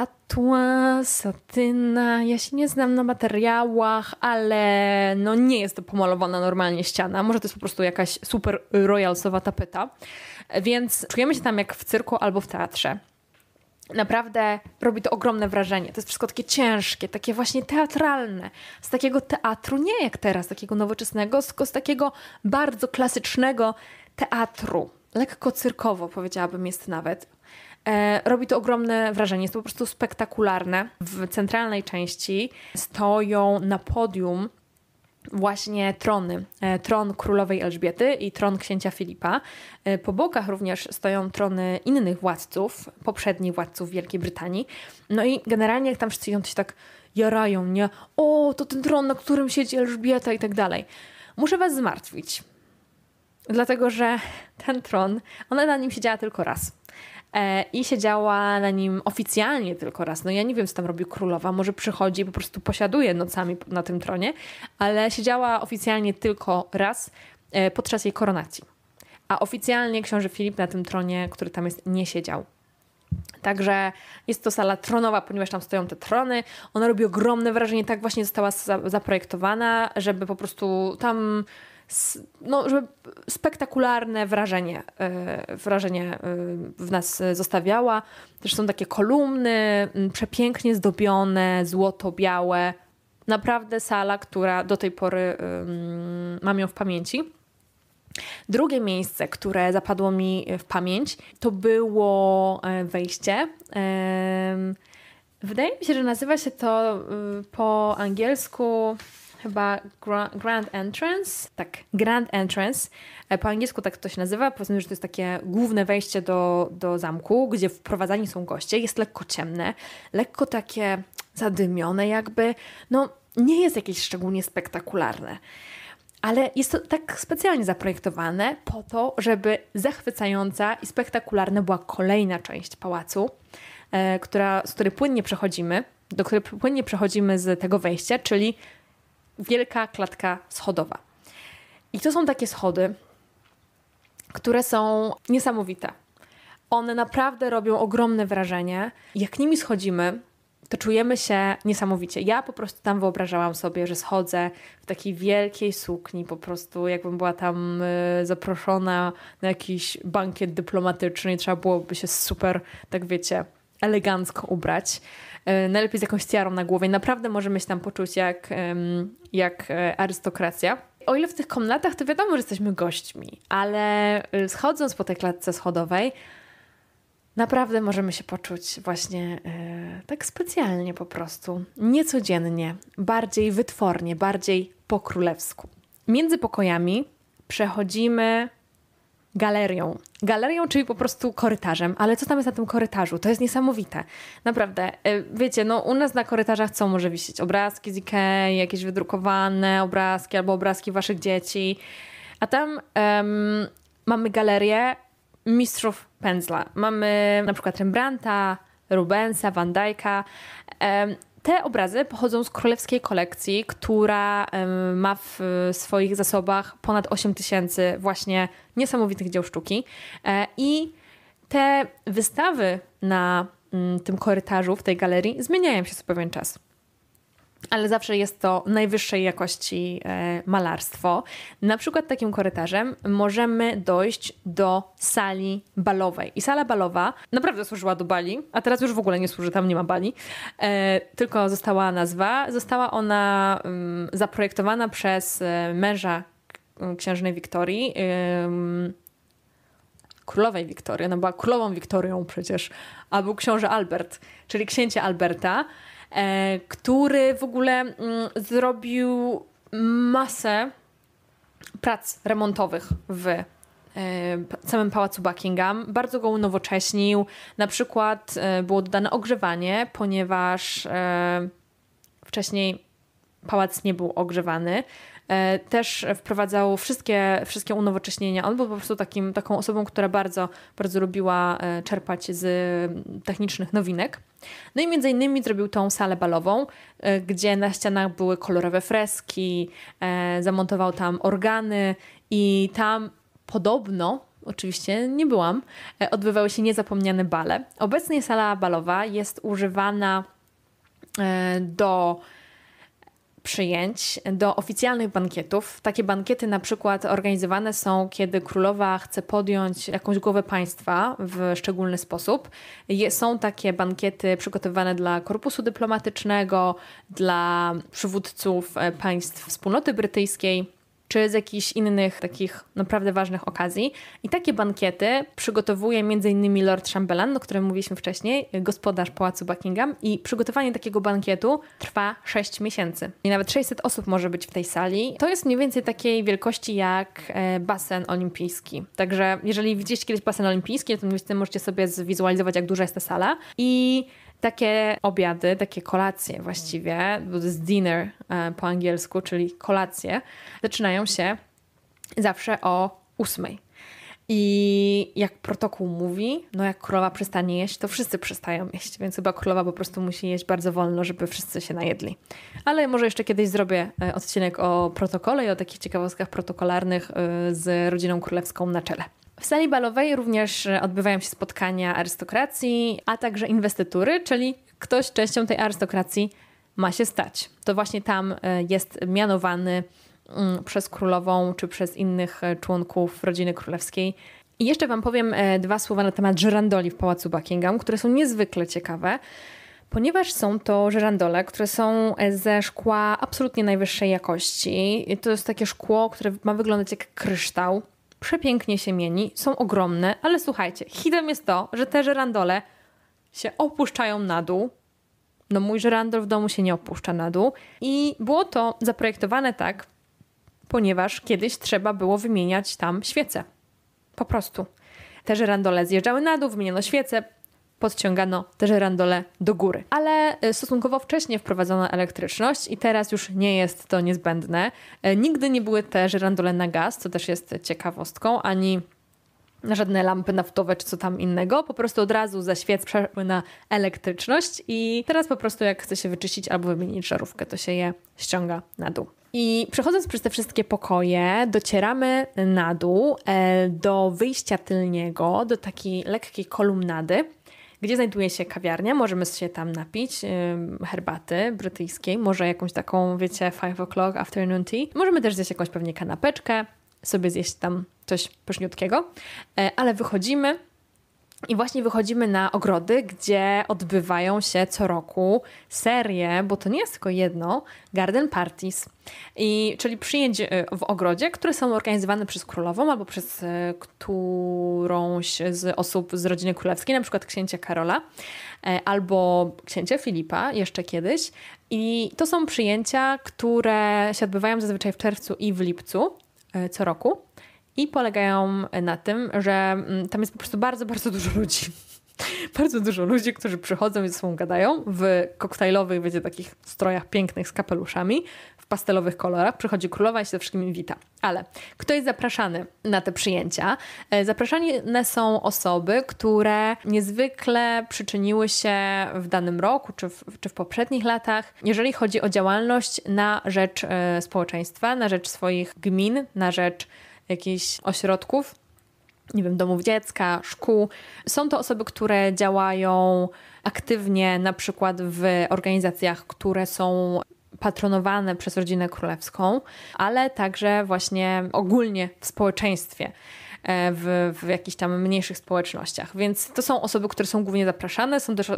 Atła, satyna, ja się nie znam na materiałach, ale no nie jest to pomalowana normalnie ściana. Może to jest po prostu jakaś super royalsowa tapeta. Więc czujemy się tam jak w cyrku albo w teatrze naprawdę robi to ogromne wrażenie. To jest wszystko takie ciężkie, takie właśnie teatralne. Z takiego teatru, nie jak teraz, takiego nowoczesnego, tylko z takiego bardzo klasycznego teatru. Lekko cyrkowo, powiedziałabym, jest nawet. E, robi to ogromne wrażenie. Jest to po prostu spektakularne. W centralnej części stoją na podium właśnie trony. E, tron królowej Elżbiety i tron księcia Filipa. E, po bokach również stoją trony innych władców, poprzednich władców Wielkiej Brytanii. No i generalnie jak tam wszyscy idą, to się tak jarają, nie? O, to ten tron, na którym siedzi Elżbieta i tak dalej. Muszę was zmartwić. Dlatego, że ten tron, ona na nim siedziała tylko raz. E, i siedziała na nim oficjalnie tylko raz. No ja nie wiem, co tam robi królowa, może przychodzi i po prostu posiaduje nocami na tym tronie, ale siedziała oficjalnie tylko raz e, podczas jej koronacji. A oficjalnie książę Filip na tym tronie, który tam jest, nie siedział. Także jest to sala tronowa, ponieważ tam stoją te trony. Ona robi ogromne wrażenie, tak właśnie została zaprojektowana, żeby po prostu tam no, żeby spektakularne wrażenie, e, wrażenie e, w nas zostawiała. Też są takie kolumny, przepięknie zdobione, złoto-białe. Naprawdę sala, która do tej pory mam ją w pamięci. Drugie miejsce, które zapadło mi w pamięć, to było e, wejście. Wydaje mi się, że nazywa się to y, po angielsku chyba Grand Entrance. Tak, Grand Entrance. E, po angielsku tak to się nazywa. Powiedzmy, że to jest takie główne wejście do, do zamku, gdzie wprowadzani są goście. Jest lekko ciemne, lekko takie zadymione jakby. No, nie jest jakieś szczególnie spektakularne. Ale jest to tak specjalnie zaprojektowane po to, żeby zachwycająca i spektakularna była kolejna część pałacu, e, która, z której płynnie przechodzimy do której płynnie przechodzimy z tego wejścia, czyli wielka klatka schodowa. I to są takie schody, które są niesamowite. One naprawdę robią ogromne wrażenie. Jak nimi schodzimy, to czujemy się niesamowicie. Ja po prostu tam wyobrażałam sobie, że schodzę w takiej wielkiej sukni, po prostu jakbym była tam y, zaproszona na jakiś bankiet dyplomatyczny i trzeba byłoby się super, tak wiecie, elegancko ubrać. E, najlepiej z jakąś tiarą na głowie. Naprawdę możemy się tam poczuć jak, jak e, arystokracja. O ile w tych komnatach, to wiadomo, że jesteśmy gośćmi, ale e, schodząc po tej klatce schodowej, naprawdę możemy się poczuć właśnie yy, tak specjalnie po prostu, niecodziennie, bardziej wytwornie, bardziej po królewsku. Między pokojami przechodzimy galerią. Galerią, czyli po prostu korytarzem. Ale co tam jest na tym korytarzu? To jest niesamowite. Naprawdę. Y, wiecie, no u nas na korytarzach co może wisieć? Obrazki z Ikei, jakieś wydrukowane obrazki albo obrazki waszych dzieci. A tam um, mamy galerię mistrzów pędzla. Mamy na przykład Rembrandta, Rubensa, Van Dijk'a. Um, te obrazy pochodzą z królewskiej kolekcji, która ma w e, swoich zasobach ponad 8 tysięcy właśnie niesamowitych dzieł sztuki. E, I te wystawy na mm, tym korytarzu w tej galerii zmieniają się co pewien czas ale zawsze jest to najwyższej jakości e, malarstwo. Na przykład takim korytarzem możemy dojść do sali balowej. I sala balowa naprawdę służyła do bali, a teraz już w ogóle nie służy, tam nie ma bali, e, tylko została nazwa. Została ona mm, zaprojektowana przez e, męża księżnej Wiktorii królowej Wiktorii. Ona była królową Wiktorią przecież, a był książę Albert, czyli księcia Alberta. E, który w ogóle mm, zrobił masę prac remontowych w e, samym pałacu Buckingham. Bardzo go unowocześnił. Na przykład e, było dodane ogrzewanie, ponieważ wcześniej pałac nie był ogrzewany. E, też wprowadzał wszystkie, wszystkie unowocześnienia. On był po prostu takim, taką osobą, która bardzo, bardzo lubiła e, czerpać z technicznych nowinek. No i między innymi zrobił tą salę balową, e, gdzie na ścianach były kolorowe freski, zamontował tam organy i tam podobno oczywiście nie byłam, odbywały się niezapomniane bale. Obecnie sala balowa jest używana do przyjęć do oficjalnych bankietów. Takie bankiety na przykład organizowane są, kiedy królowa chce podjąć jakąś głowę państwa w szczególny sposób. są takie bankiety przygotowywane dla korpusu dyplomatycznego, dla przywódców e, państw wspólnoty brytyjskiej czy z jakichś innych takich naprawdę ważnych okazji. I takie bankiety przygotowuje m.in. Lord Chamberlain, o którym mówiliśmy wcześniej, gospodarz pałacu Buckingham. I przygotowanie takiego bankietu trwa 6 miesięcy. I nawet 600 osób może być w tej sali. To jest mniej więcej takiej wielkości jak e, basen olimpijski. Także jeżeli widzieliście kiedyś basen olimpijski, to możecie sobie zwizualizować, jak duża jest ta sala. I takie obiady, takie kolacje właściwie, bo to jest dinner e, po angielsku, czyli kolacje, zaczynają się zawsze o ósmej. I jak protokół mówi, no jak królowa przestanie jeść, to wszyscy przestają jeść, więc chyba królowa po prostu musi jeść bardzo wolno, żeby wszyscy się najedli. Ale może jeszcze kiedyś zrobię e, odcinek o protokole i o takich ciekawostkach protokolarnych e, z rodziną królewską na czele. W sali balowej również e, odbywają się spotkania arystokracji, a także inwestytury, czyli ktoś częścią tej arystokracji ma się stać. To właśnie tam e, jest mianowany mm, przez królową czy przez innych e, członków rodziny królewskiej. I jeszcze Wam powiem dwa słowa na temat żerandoli w pałacu Buckingham, które są niezwykle ciekawe, ponieważ są to żerandole, które są ze szkła absolutnie najwyższej jakości. To jest takie szkło, które ma wyglądać jak kryształ przepięknie się mieni, są ogromne, ale słuchajcie, hidem jest to, że te żerandole się opuszczają na dół. No mój żerandol w domu się nie opuszcza na dół i było to zaprojektowane tak, ponieważ kiedyś trzeba było wymieniać tam świece. Po prostu. Te żerandole zjeżdżały na dół, wymieniono świece, podciągano te randole do góry. Ale e, stosunkowo wcześnie wprowadzono elektryczność i teraz już nie jest to niezbędne. E, nigdy nie były te żerandole na gaz, co też jest ciekawostką, ani na żadne lampy naftowe czy co tam innego, po prostu od razu ze świec przeszły na elektryczność i teraz po prostu jak chce się wyczyścić albo wymienić żarówkę, to się je ściąga na dół. I przechodząc przez te wszystkie pokoje, docieramy na dół e, do wyjścia tylniego, do takiej lekkiej kolumnady, gdzie znajduje się kawiarnia. Możemy się tam napić herbaty brytyjskiej, może jakąś taką, wiecie, 5 o'clock afternoon tea. Możemy też zjeść jakąś pewnie kanapeczkę, sobie zjeść tam coś pyszniutkiego, e, ale wychodzimy i właśnie wychodzimy na ogrody, gdzie odbywają się co roku serie, bo to nie jest tylko jedno, garden parties. I, czyli przyjęć e, w ogrodzie, które są organizowane przez królową albo przez e, którąś z osób z rodziny królewskiej, na przykład księcia Karola e, albo księcia Filipa jeszcze kiedyś. I to są przyjęcia, które się odbywają zazwyczaj w czerwcu i w lipcu co roku. I polegają na tym, że mm, tam jest po prostu bardzo, bardzo dużo ludzi. bardzo dużo ludzi, którzy przychodzą i ze sobą gadają w koktajlowych, wiecie, takich strojach pięknych z kapeluszami, w pastelowych kolorach. Przychodzi królowa i się ze wszystkimi wita. Ale kto jest zapraszany na te przyjęcia? E, Zapraszane są osoby, które niezwykle przyczyniły się w danym roku czy w, czy w poprzednich latach, jeżeli chodzi o działalność na rzecz e, społeczeństwa, na rzecz swoich gmin, na rzecz jakichś ośrodków, nie wiem, domów dziecka, szkół. Są to osoby, które działają aktywnie na przykład w organizacjach, które są patronowane przez rodzinę królewską, ale także właśnie ogólnie w społeczeństwie. E, w, w, jakichś tam mniejszych społecznościach. Więc to są osoby, które są głównie zapraszane, są też e,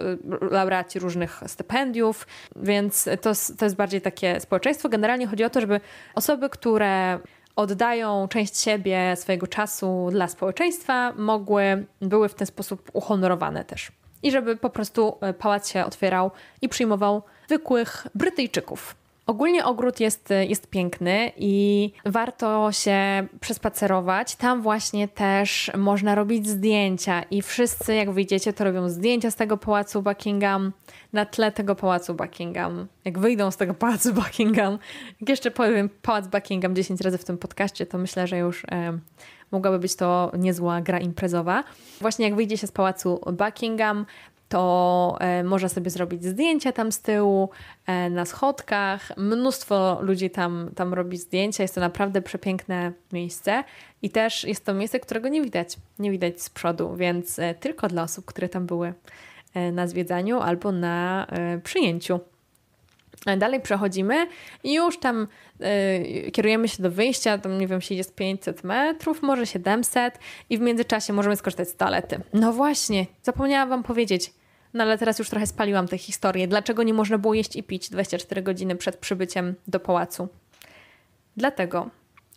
laureaci różnych stypendiów, więc to, to jest bardziej takie społeczeństwo. Generalnie chodzi o to, żeby osoby, które oddają część siebie, swojego czasu dla społeczeństwa, mogły, były w ten sposób uhonorowane też. I żeby po prostu e, pałac się otwierał i przyjmował zwykłych Brytyjczyków. Ogólnie ogród jest, jest piękny i warto się przespacerować. Tam właśnie też można robić zdjęcia i wszyscy, jak wyjdziecie, to robią zdjęcia z tego pałacu Buckingham na tle tego pałacu Buckingham. Jak wyjdą z tego pałacu Buckingham, jak jeszcze powiem pałac Buckingham 10 razy w tym podcaście, to myślę, że już e, mogłaby być to niezła gra imprezowa. Właśnie jak wyjdzie się z pałacu Buckingham, to e, można sobie zrobić zdjęcia tam z tyłu, e, na schodkach. Mnóstwo ludzi tam, tam robi zdjęcia. Jest to naprawdę przepiękne miejsce i też jest to miejsce, którego nie widać. Nie widać z przodu, więc e, tylko dla osób, które tam były na zwiedzaniu albo na przyjęciu. Dalej przechodzimy i już tam y, kierujemy się do wyjścia, tam nie wiem, się jest 500 metrów, może 700 i w międzyczasie możemy skorzystać z toalety. No właśnie, zapomniałam Wam powiedzieć, no ale teraz już trochę spaliłam tę historię. Dlaczego nie można było jeść i pić 24 godziny przed przybyciem do pałacu? Dlatego,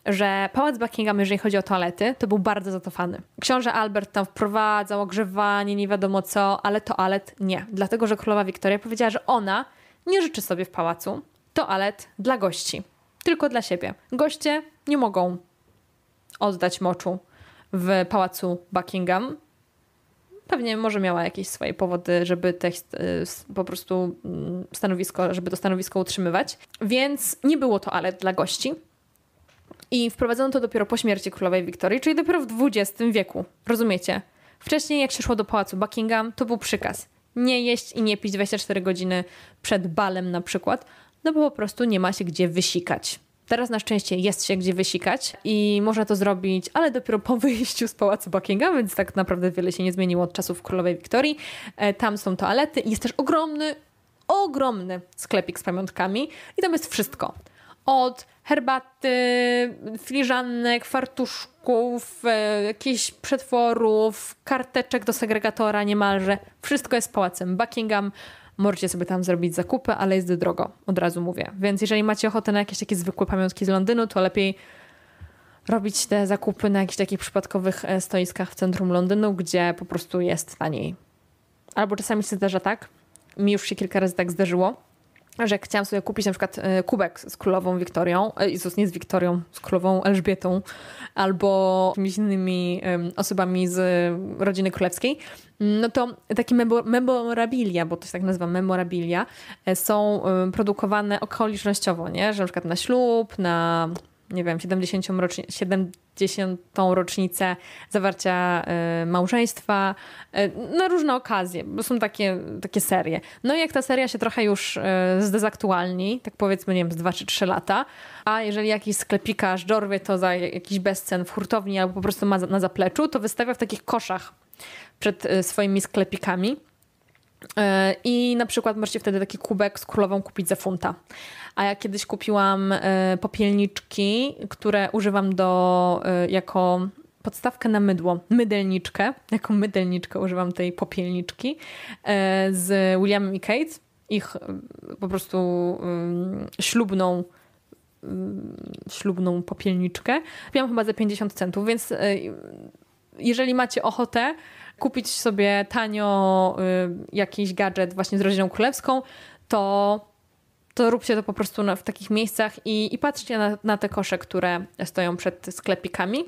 że pałac Buckingham, jeżeli chodzi o toalety, to był bardzo zatofany. Książę Albert tam wprowadzał ogrzewanie, nie wiadomo co, ale toalet nie. Dlatego, że królowa Wiktoria powiedziała, że ona nie życzy sobie w pałacu toalet dla gości, tylko dla siebie. Goście nie mogą oddać moczu w pałacu Buckingham. Pewnie może miała jakieś swoje powody, żeby te, y, po prostu mm, stanowisko, żeby to stanowisko utrzymywać. Więc nie było toalet dla gości. I wprowadzono to dopiero po śmierci królowej Wiktorii, czyli dopiero w XX wieku. Rozumiecie? Wcześniej, jak się szło do pałacu Buckingham, to był przykaz nie jeść i nie pić 24 godziny przed balem na przykład, no bo po prostu nie ma się gdzie wysikać. Teraz na szczęście jest się gdzie wysikać i można to zrobić, ale dopiero po wyjściu z pałacu Buckingham, więc tak naprawdę wiele się nie zmieniło od czasów królowej Wiktorii. E, tam są toalety i jest też ogromny, ogromny sklepik z pamiątkami i tam jest wszystko od herbaty, filiżanek, fartuszków, e, jakichś przetworów, karteczek do segregatora niemalże. Wszystko jest pałacem Buckingham. Możecie sobie tam zrobić zakupy, ale jest drogo, od razu mówię. Więc jeżeli macie ochotę na jakieś takie zwykłe pamiątki z Londynu, to lepiej robić te zakupy na jakichś takich przypadkowych e, stoiskach w centrum Londynu, gdzie po prostu jest taniej. Albo czasami się zdarza tak, mi już się kilka razy tak zdarzyło, że jak chciałam sobie kupić na przykład e, kubek z królową Wiktorią, e, Jezus, nie z Wiktorią, z królową Elżbietą, albo jakimiś innymi osobami z e, rodziny królewskiej, no to takie memorabilia, bo to się tak nazywa memorabilia, są produkowane okolicznościowo, nie? Że na przykład na ślub, na nie wiem, 70, roczni 70. rocznicę zawarcia y, małżeństwa, y, e, na no, różne okazje, bo są takie, takie serie. No i jak ta seria się trochę już y, zdezaktualni, tak powiedzmy, nie wiem, z 2 czy 3 lata, a jeżeli jakiś sklepikarz dorwie to za jakiś bezcen w hurtowni albo po prostu ma na zapleczu, to wystawia w takich koszach przed swoimi sklepikami. I na przykład możecie wtedy taki kubek z królową kupić za funta. A ja kiedyś kupiłam e, popielniczki, które używam do, e, jako podstawkę na mydło, mydelniczkę, jako mydelniczkę używam tej popielniczki e, z Williamem i Kate, ich po prostu ślubną ślubną popielniczkę. Kupiłam chyba za 50 centów, więc jeżeli macie ochotę kupić sobie tanio jakiś gadżet właśnie z rodziną królewską, to to róbcie to po prostu na, w takich miejscach i, i patrzcie na, na te kosze, które stoją przed sklepikami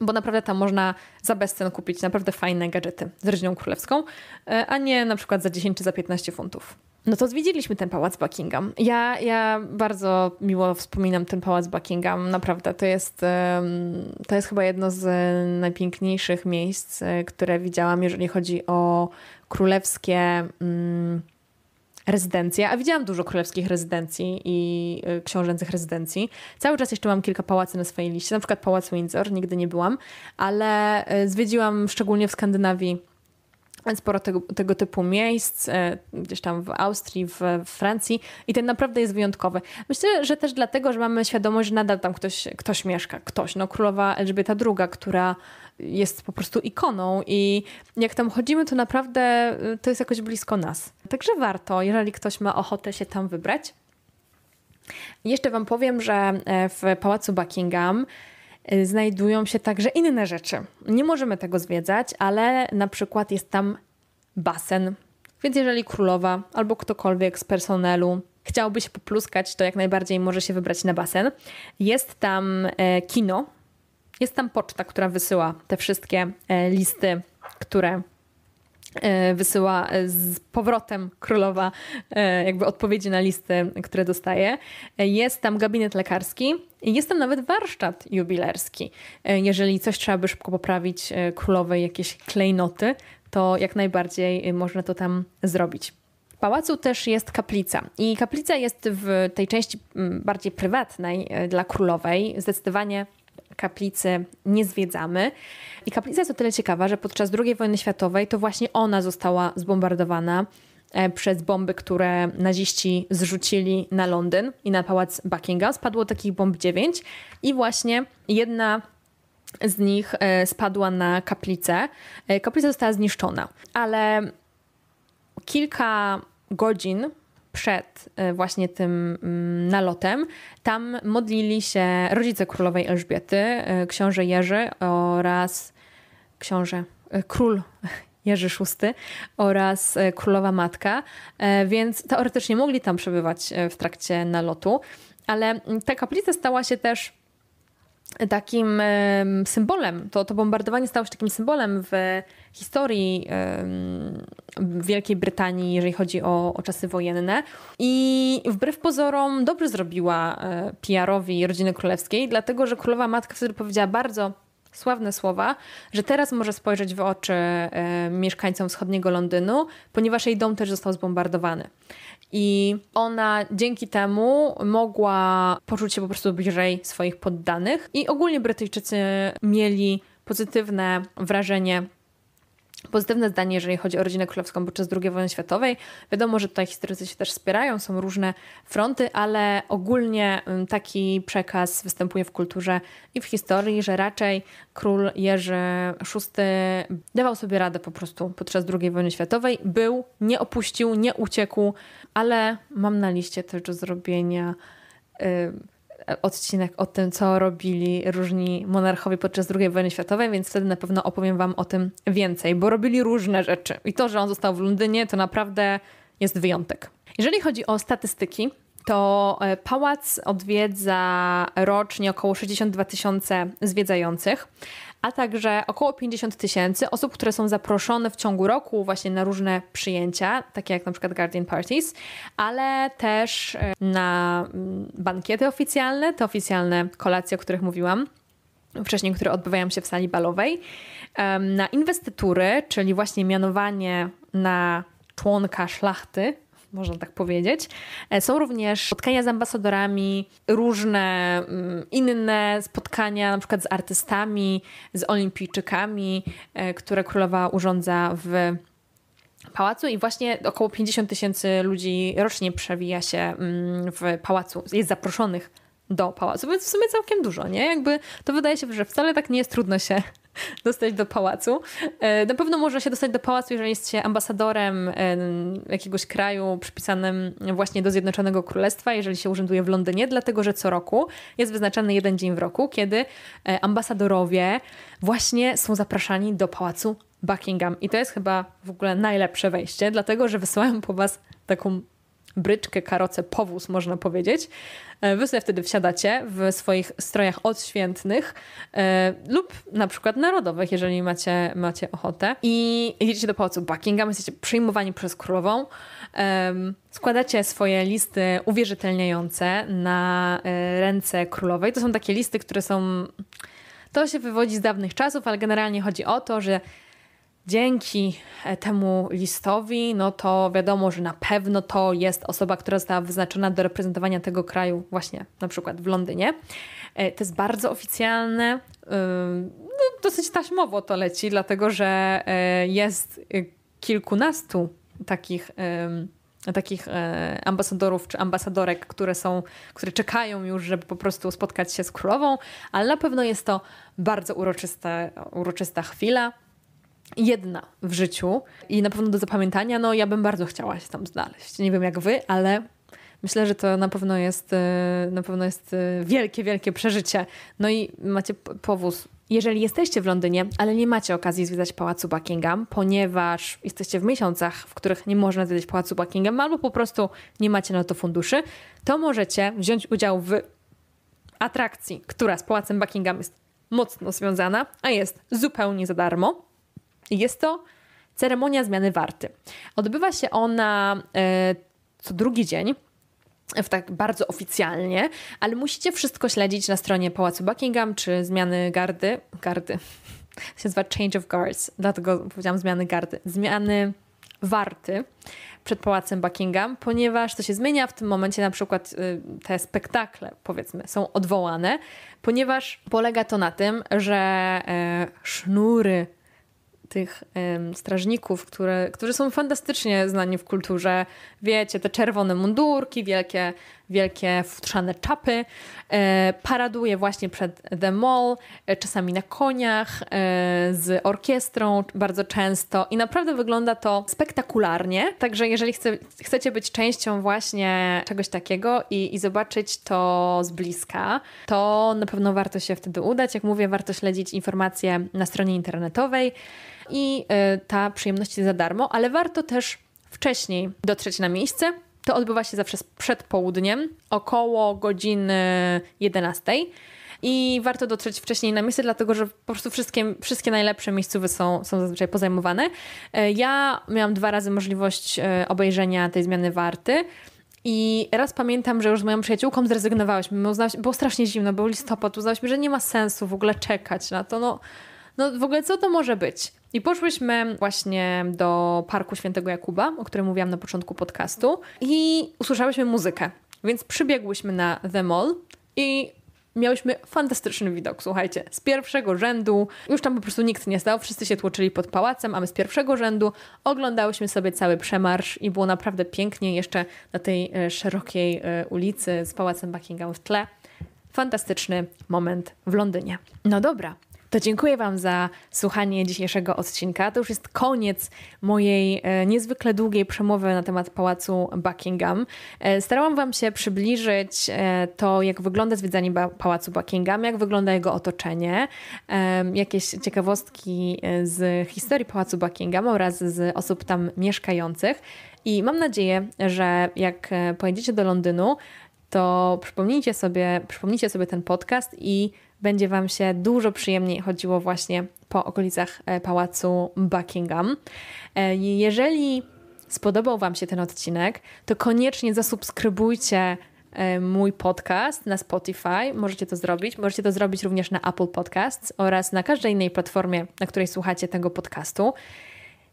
bo naprawdę tam można za bezcen kupić naprawdę fajne gadżety z rodziną królewską, e, a nie na przykład za 10 czy za 15 funtów. No to zwiedziliśmy ten pałac Buckingham. Ja, ja bardzo miło wspominam ten pałac Buckingham. Naprawdę to jest, to jest chyba jedno z najpiękniejszych miejsc, e, które widziałam, jeżeli chodzi o królewskie. Mm, rezydencje, a widziałam dużo królewskich rezydencji i y, książęcych rezydencji. Cały czas jeszcze mam kilka pałacy na swojej liście, na przykład Pałac Windsor, nigdy nie byłam, ale y, zwiedziłam szczególnie w Skandynawii sporo tego, tego, typu miejsc, y, gdzieś tam w Austrii, w, w Francji i ten naprawdę jest wyjątkowy. Myślę, że też dlatego, że mamy świadomość, że nadal tam ktoś, ktoś mieszka, ktoś, no królowa Elżbieta II, która jest po prostu ikoną i jak tam chodzimy, to naprawdę y, to jest jakoś blisko nas. Także warto, jeżeli ktoś ma ochotę się tam wybrać. Jeszcze Wam powiem, że e, w pałacu Buckingham e, znajdują się także inne rzeczy. Nie możemy tego zwiedzać, ale na przykład jest tam basen. Więc jeżeli królowa albo ktokolwiek z personelu chciałby się popluskać, to jak najbardziej może się wybrać na basen. Jest tam e, kino, jest tam poczta, która wysyła te wszystkie e, listy, które e, wysyła e, z powrotem królowa jakby odpowiedzi na listy, które dostaje. Jest tam gabinet lekarski, jest tam nawet warsztat jubilerski. Jeżeli coś trzeba by szybko poprawić królowej, jakieś klejnoty, to jak najbardziej można to tam zrobić pałacu też jest kaplica. I kaplica jest w tej części bardziej prywatnej dla królowej, zdecydowanie kaplicy nie zwiedzamy. I kaplica jest o tyle ciekawa, że podczas II wojny światowej to właśnie ona została zbombardowana e, przez bomby, które naziści zrzucili na Londyn i na pałac Buckingham. Spadło takich bomb dziewięć i właśnie jedna z nich e, spadła na kaplicę. E, kaplica została zniszczona, ale kilka godzin przed e, właśnie tym mm, nalotem, tam modlili się rodzice królowej Elżbiety, e, książę Jerzy oraz książę, e, król Jerzy VI oraz królowa matka, więc teoretycznie mogli tam przebywać w trakcie nalotu, ale mm, ta kaplica stała się też takim symbolem, to, to bombardowanie stało się takim symbolem w historii Wielkiej Brytanii, jeżeli chodzi o, o czasy wojenne. I wbrew pozorom dobrze zrobiła e, PR-owi rodziny królewskiej, dlatego że królowa matka wtedy powiedziała bardzo sławne słowa, że teraz może spojrzeć w oczy e, mieszkańcom wschodniego Londynu, ponieważ jej dom też został zbombardowany. I ona dzięki temu mogła poczuć się po prostu bliżej swoich poddanych. I ogólnie Brytyjczycy mieli pozytywne wrażenie pozytywne zdanie, jeżeli chodzi o rodzinę królewską podczas II wojny światowej. Wiadomo, że tutaj historycy się też spierają, są różne fronty, ale ogólnie mm, taki przekaz występuje w kulturze i w historii, że raczej król Jerzy VI dawał sobie radę po prostu podczas II wojny światowej, był, nie opuścił, nie uciekł, ale mam na liście też do zrobienia y, odcinek o tym, co robili różni monarchowie podczas II wojny światowej, więc wtedy na pewno opowiem Wam o tym więcej, bo robili różne rzeczy. I to, że on został w Londynie, to naprawdę jest wyjątek. Jeżeli chodzi o statystyki, to e, pałac odwiedza rocznie około 62 tysiące zwiedzających a także około 50 tysięcy osób, które są zaproszone w ciągu roku właśnie na różne przyjęcia, takie jak na przykład Guardian Parties, ale też e, na mm, bankiety oficjalne, te oficjalne kolacje, o których mówiłam wcześniej, które odbywają się w sali balowej, na inwestytury, czyli właśnie mianowanie na członka szlachty, można tak powiedzieć. E, są również spotkania z ambasadorami, różne mm, inne spotkania, na przykład z artystami, z olimpijczykami, e, które królowa urządza w pałacu i właśnie około 50 tysięcy ludzi rocznie przewija się mm, w pałacu, jest zaproszonych do pałacu, więc w sumie całkiem dużo, nie? Jakby to wydaje się, że wcale tak nie jest trudno się dostać do pałacu. E, na pewno można się dostać do pałacu, jeżeli jest się ambasadorem jakiegoś kraju przypisanym właśnie do Zjednoczonego Królestwa, jeżeli się urzęduje w Londynie, dlatego że co roku jest wyznaczany jeden dzień w roku, kiedy e, ambasadorowie właśnie są zapraszani do pałacu Buckingham. I to jest chyba w ogóle najlepsze wejście, dlatego że wysyłają po was taką bryczkę, karocę, powóz, można powiedzieć. E, wy sobie wtedy wsiadacie w swoich strojach odświętnych e, lub na przykład narodowych, jeżeli macie, macie ochotę. I jedziecie do pałacu Buckingham, jesteście przyjmowani przez królową. składacie swoje listy uwierzytelniające na e, ręce królowej. To są takie listy, które są. To się wywodzi z dawnych czasów, ale generalnie chodzi o to, że Dzięki e, temu listowi, no to wiadomo, że na pewno to jest osoba, która została wyznaczona do reprezentowania tego kraju, właśnie na przykład w Londynie. E, to jest bardzo oficjalne, e, no, dosyć taśmowo to leci, dlatego że jest kilkunastu takich takich ambasadorów czy ambasadorek, które są, które czekają już, żeby po prostu spotkać się z królową, ale na pewno jest to bardzo uroczysta, uroczysta chwila jedna w życiu i na pewno do zapamiętania, no ja bym bardzo chciała się tam znaleźć. Nie wiem jak wy, ale myślę, że to na pewno jest, y, na pewno jest y, wielkie, wielkie przeżycie. No i macie powóz. Jeżeli jesteście w Londynie, ale nie macie okazji zwiedzać Pałacu Buckingham, ponieważ jesteście w miesiącach, w których nie można zwiedzać Pałacu Buckingham, albo po prostu nie macie na to funduszy, to możecie wziąć udział w atrakcji, która z Pałacem Buckingham jest mocno związana, a jest zupełnie za darmo. Jest to ceremonia zmiany warty. Odbywa się ona e, co drugi dzień w tak bardzo oficjalnie, ale musicie wszystko śledzić na stronie Pałacu Buckingham czy zmiany gardy. Gardy. To się nazywa Change of Guards, dlatego powiedziałam zmiany gardy. Zmiany warty przed Pałacem Buckingham, ponieważ to się zmienia w tym momencie, na przykład y, te spektakle, powiedzmy, są odwołane, ponieważ polega to na tym, że e, sznury tych um, strażników, które, którzy są fantastycznie znani w kulturze. Wiecie, te czerwone mundurki, wielkie wielkie futrzane czapy, e, paraduje właśnie przed The Mall, e, czasami na koniach, e, z orkiestrą bardzo często i naprawdę wygląda to spektakularnie. Także jeżeli chce, chcecie być częścią właśnie czegoś takiego i, i zobaczyć to z bliska, to na pewno warto się wtedy udać. Jak mówię, warto śledzić informacje na stronie internetowej i ta przyjemność jest za darmo, ale warto też wcześniej dotrzeć na miejsce, to odbywa się zawsze przed południem, około godziny 11. I warto dotrzeć wcześniej na miejsce, dlatego że po prostu wszystkie, wszystkie najlepsze miejscowe są, są zazwyczaj pozajmowane. E, ja miałam dwa razy możliwość e, obejrzenia tej zmiany warty. I raz pamiętam, że już z moją przyjaciółką zrezygnowałyśmy. było strasznie zimno, był listopad, uznałyśmy, że nie ma sensu w ogóle czekać na to. No, no w ogóle co to może być? I poszłyśmy właśnie do Parku Świętego Jakuba, o którym mówiłam na początku podcastu, i usłyszałyśmy muzykę. Więc przybiegłyśmy na The Mall i miałyśmy fantastyczny widok, słuchajcie. Z pierwszego rzędu, już tam po prostu nikt nie stał, wszyscy się tłoczyli pod pałacem, a my z pierwszego rzędu oglądałyśmy sobie cały przemarsz i było naprawdę pięknie jeszcze na tej e, szerokiej e, ulicy z pałacem Buckingham w tle. Fantastyczny moment w Londynie. No dobra, to dziękuję Wam za słuchanie dzisiejszego odcinka. To już jest koniec mojej e, niezwykle długiej przemowy na temat pałacu Buckingham. E, starałam Wam się przybliżyć e, to, jak wygląda zwiedzanie pałacu Buckingham, jak wygląda jego otoczenie, jakieś ciekawostki z historii pałacu Buckingham oraz z osób tam mieszkających. I mam nadzieję, że jak pojedziecie do Londynu, to przypomnijcie sobie, przypomnijcie sobie ten podcast i będzie Wam się dużo przyjemniej chodziło właśnie po okolicach e, pałacu Buckingham. E, jeżeli spodobał Wam się ten odcinek, to koniecznie zasubskrybujcie e, mój podcast na Spotify. Możecie to zrobić. Możecie to zrobić również na Apple Podcasts oraz na każdej innej platformie, na której słuchacie tego podcastu.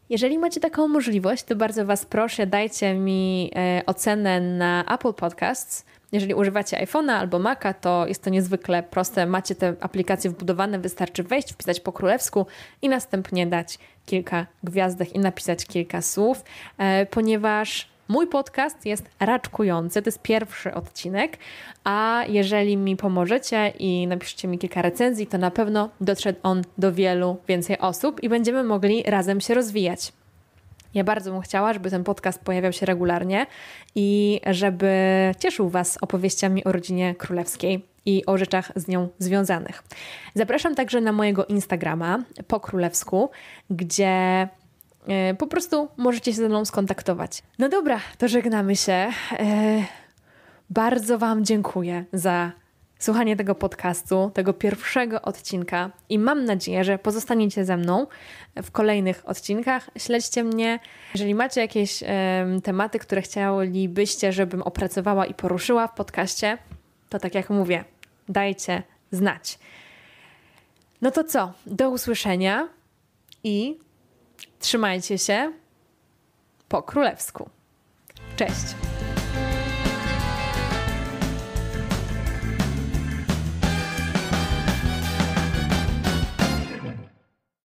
Jeżeli macie taką możliwość, to bardzo Was proszę, dajcie mi ocenę na Apple Podcasts, jeżeli używacie iPhone'a albo Maca, to jest to niezwykle proste. Macie te aplikacje wbudowane, wystarczy wejść, wpisać po królewsku i następnie dać kilka gwiazdek i napisać kilka słów, e, ponieważ Mój podcast jest raczkujący, to jest pierwszy odcinek, a jeżeli mi pomożecie i napiszecie mi kilka recenzji, to na pewno dotrze on do wielu więcej osób i będziemy mogli razem się rozwijać. Ja bardzo bym chciała, żeby ten podcast pojawiał się regularnie i żeby cieszył Was opowieściami o rodzinie królewskiej i o rzeczach z nią związanych. Zapraszam także na mojego Instagrama po królewsku, gdzie e, po prostu możecie się ze mną skontaktować. No dobra, to żegnamy się. E, bardzo Wam dziękuję za słuchanie tego podcastu, tego pierwszego odcinka i mam nadzieję, że pozostaniecie ze mną w kolejnych odcinkach. Śledźcie mnie. Jeżeli macie jakieś um, tematy, które chcielibyście, żebym opracowała i poruszyła w podcaście, to tak jak mówię, dajcie znać. No to co? Do usłyszenia i trzymajcie się po królewsku. Cześć!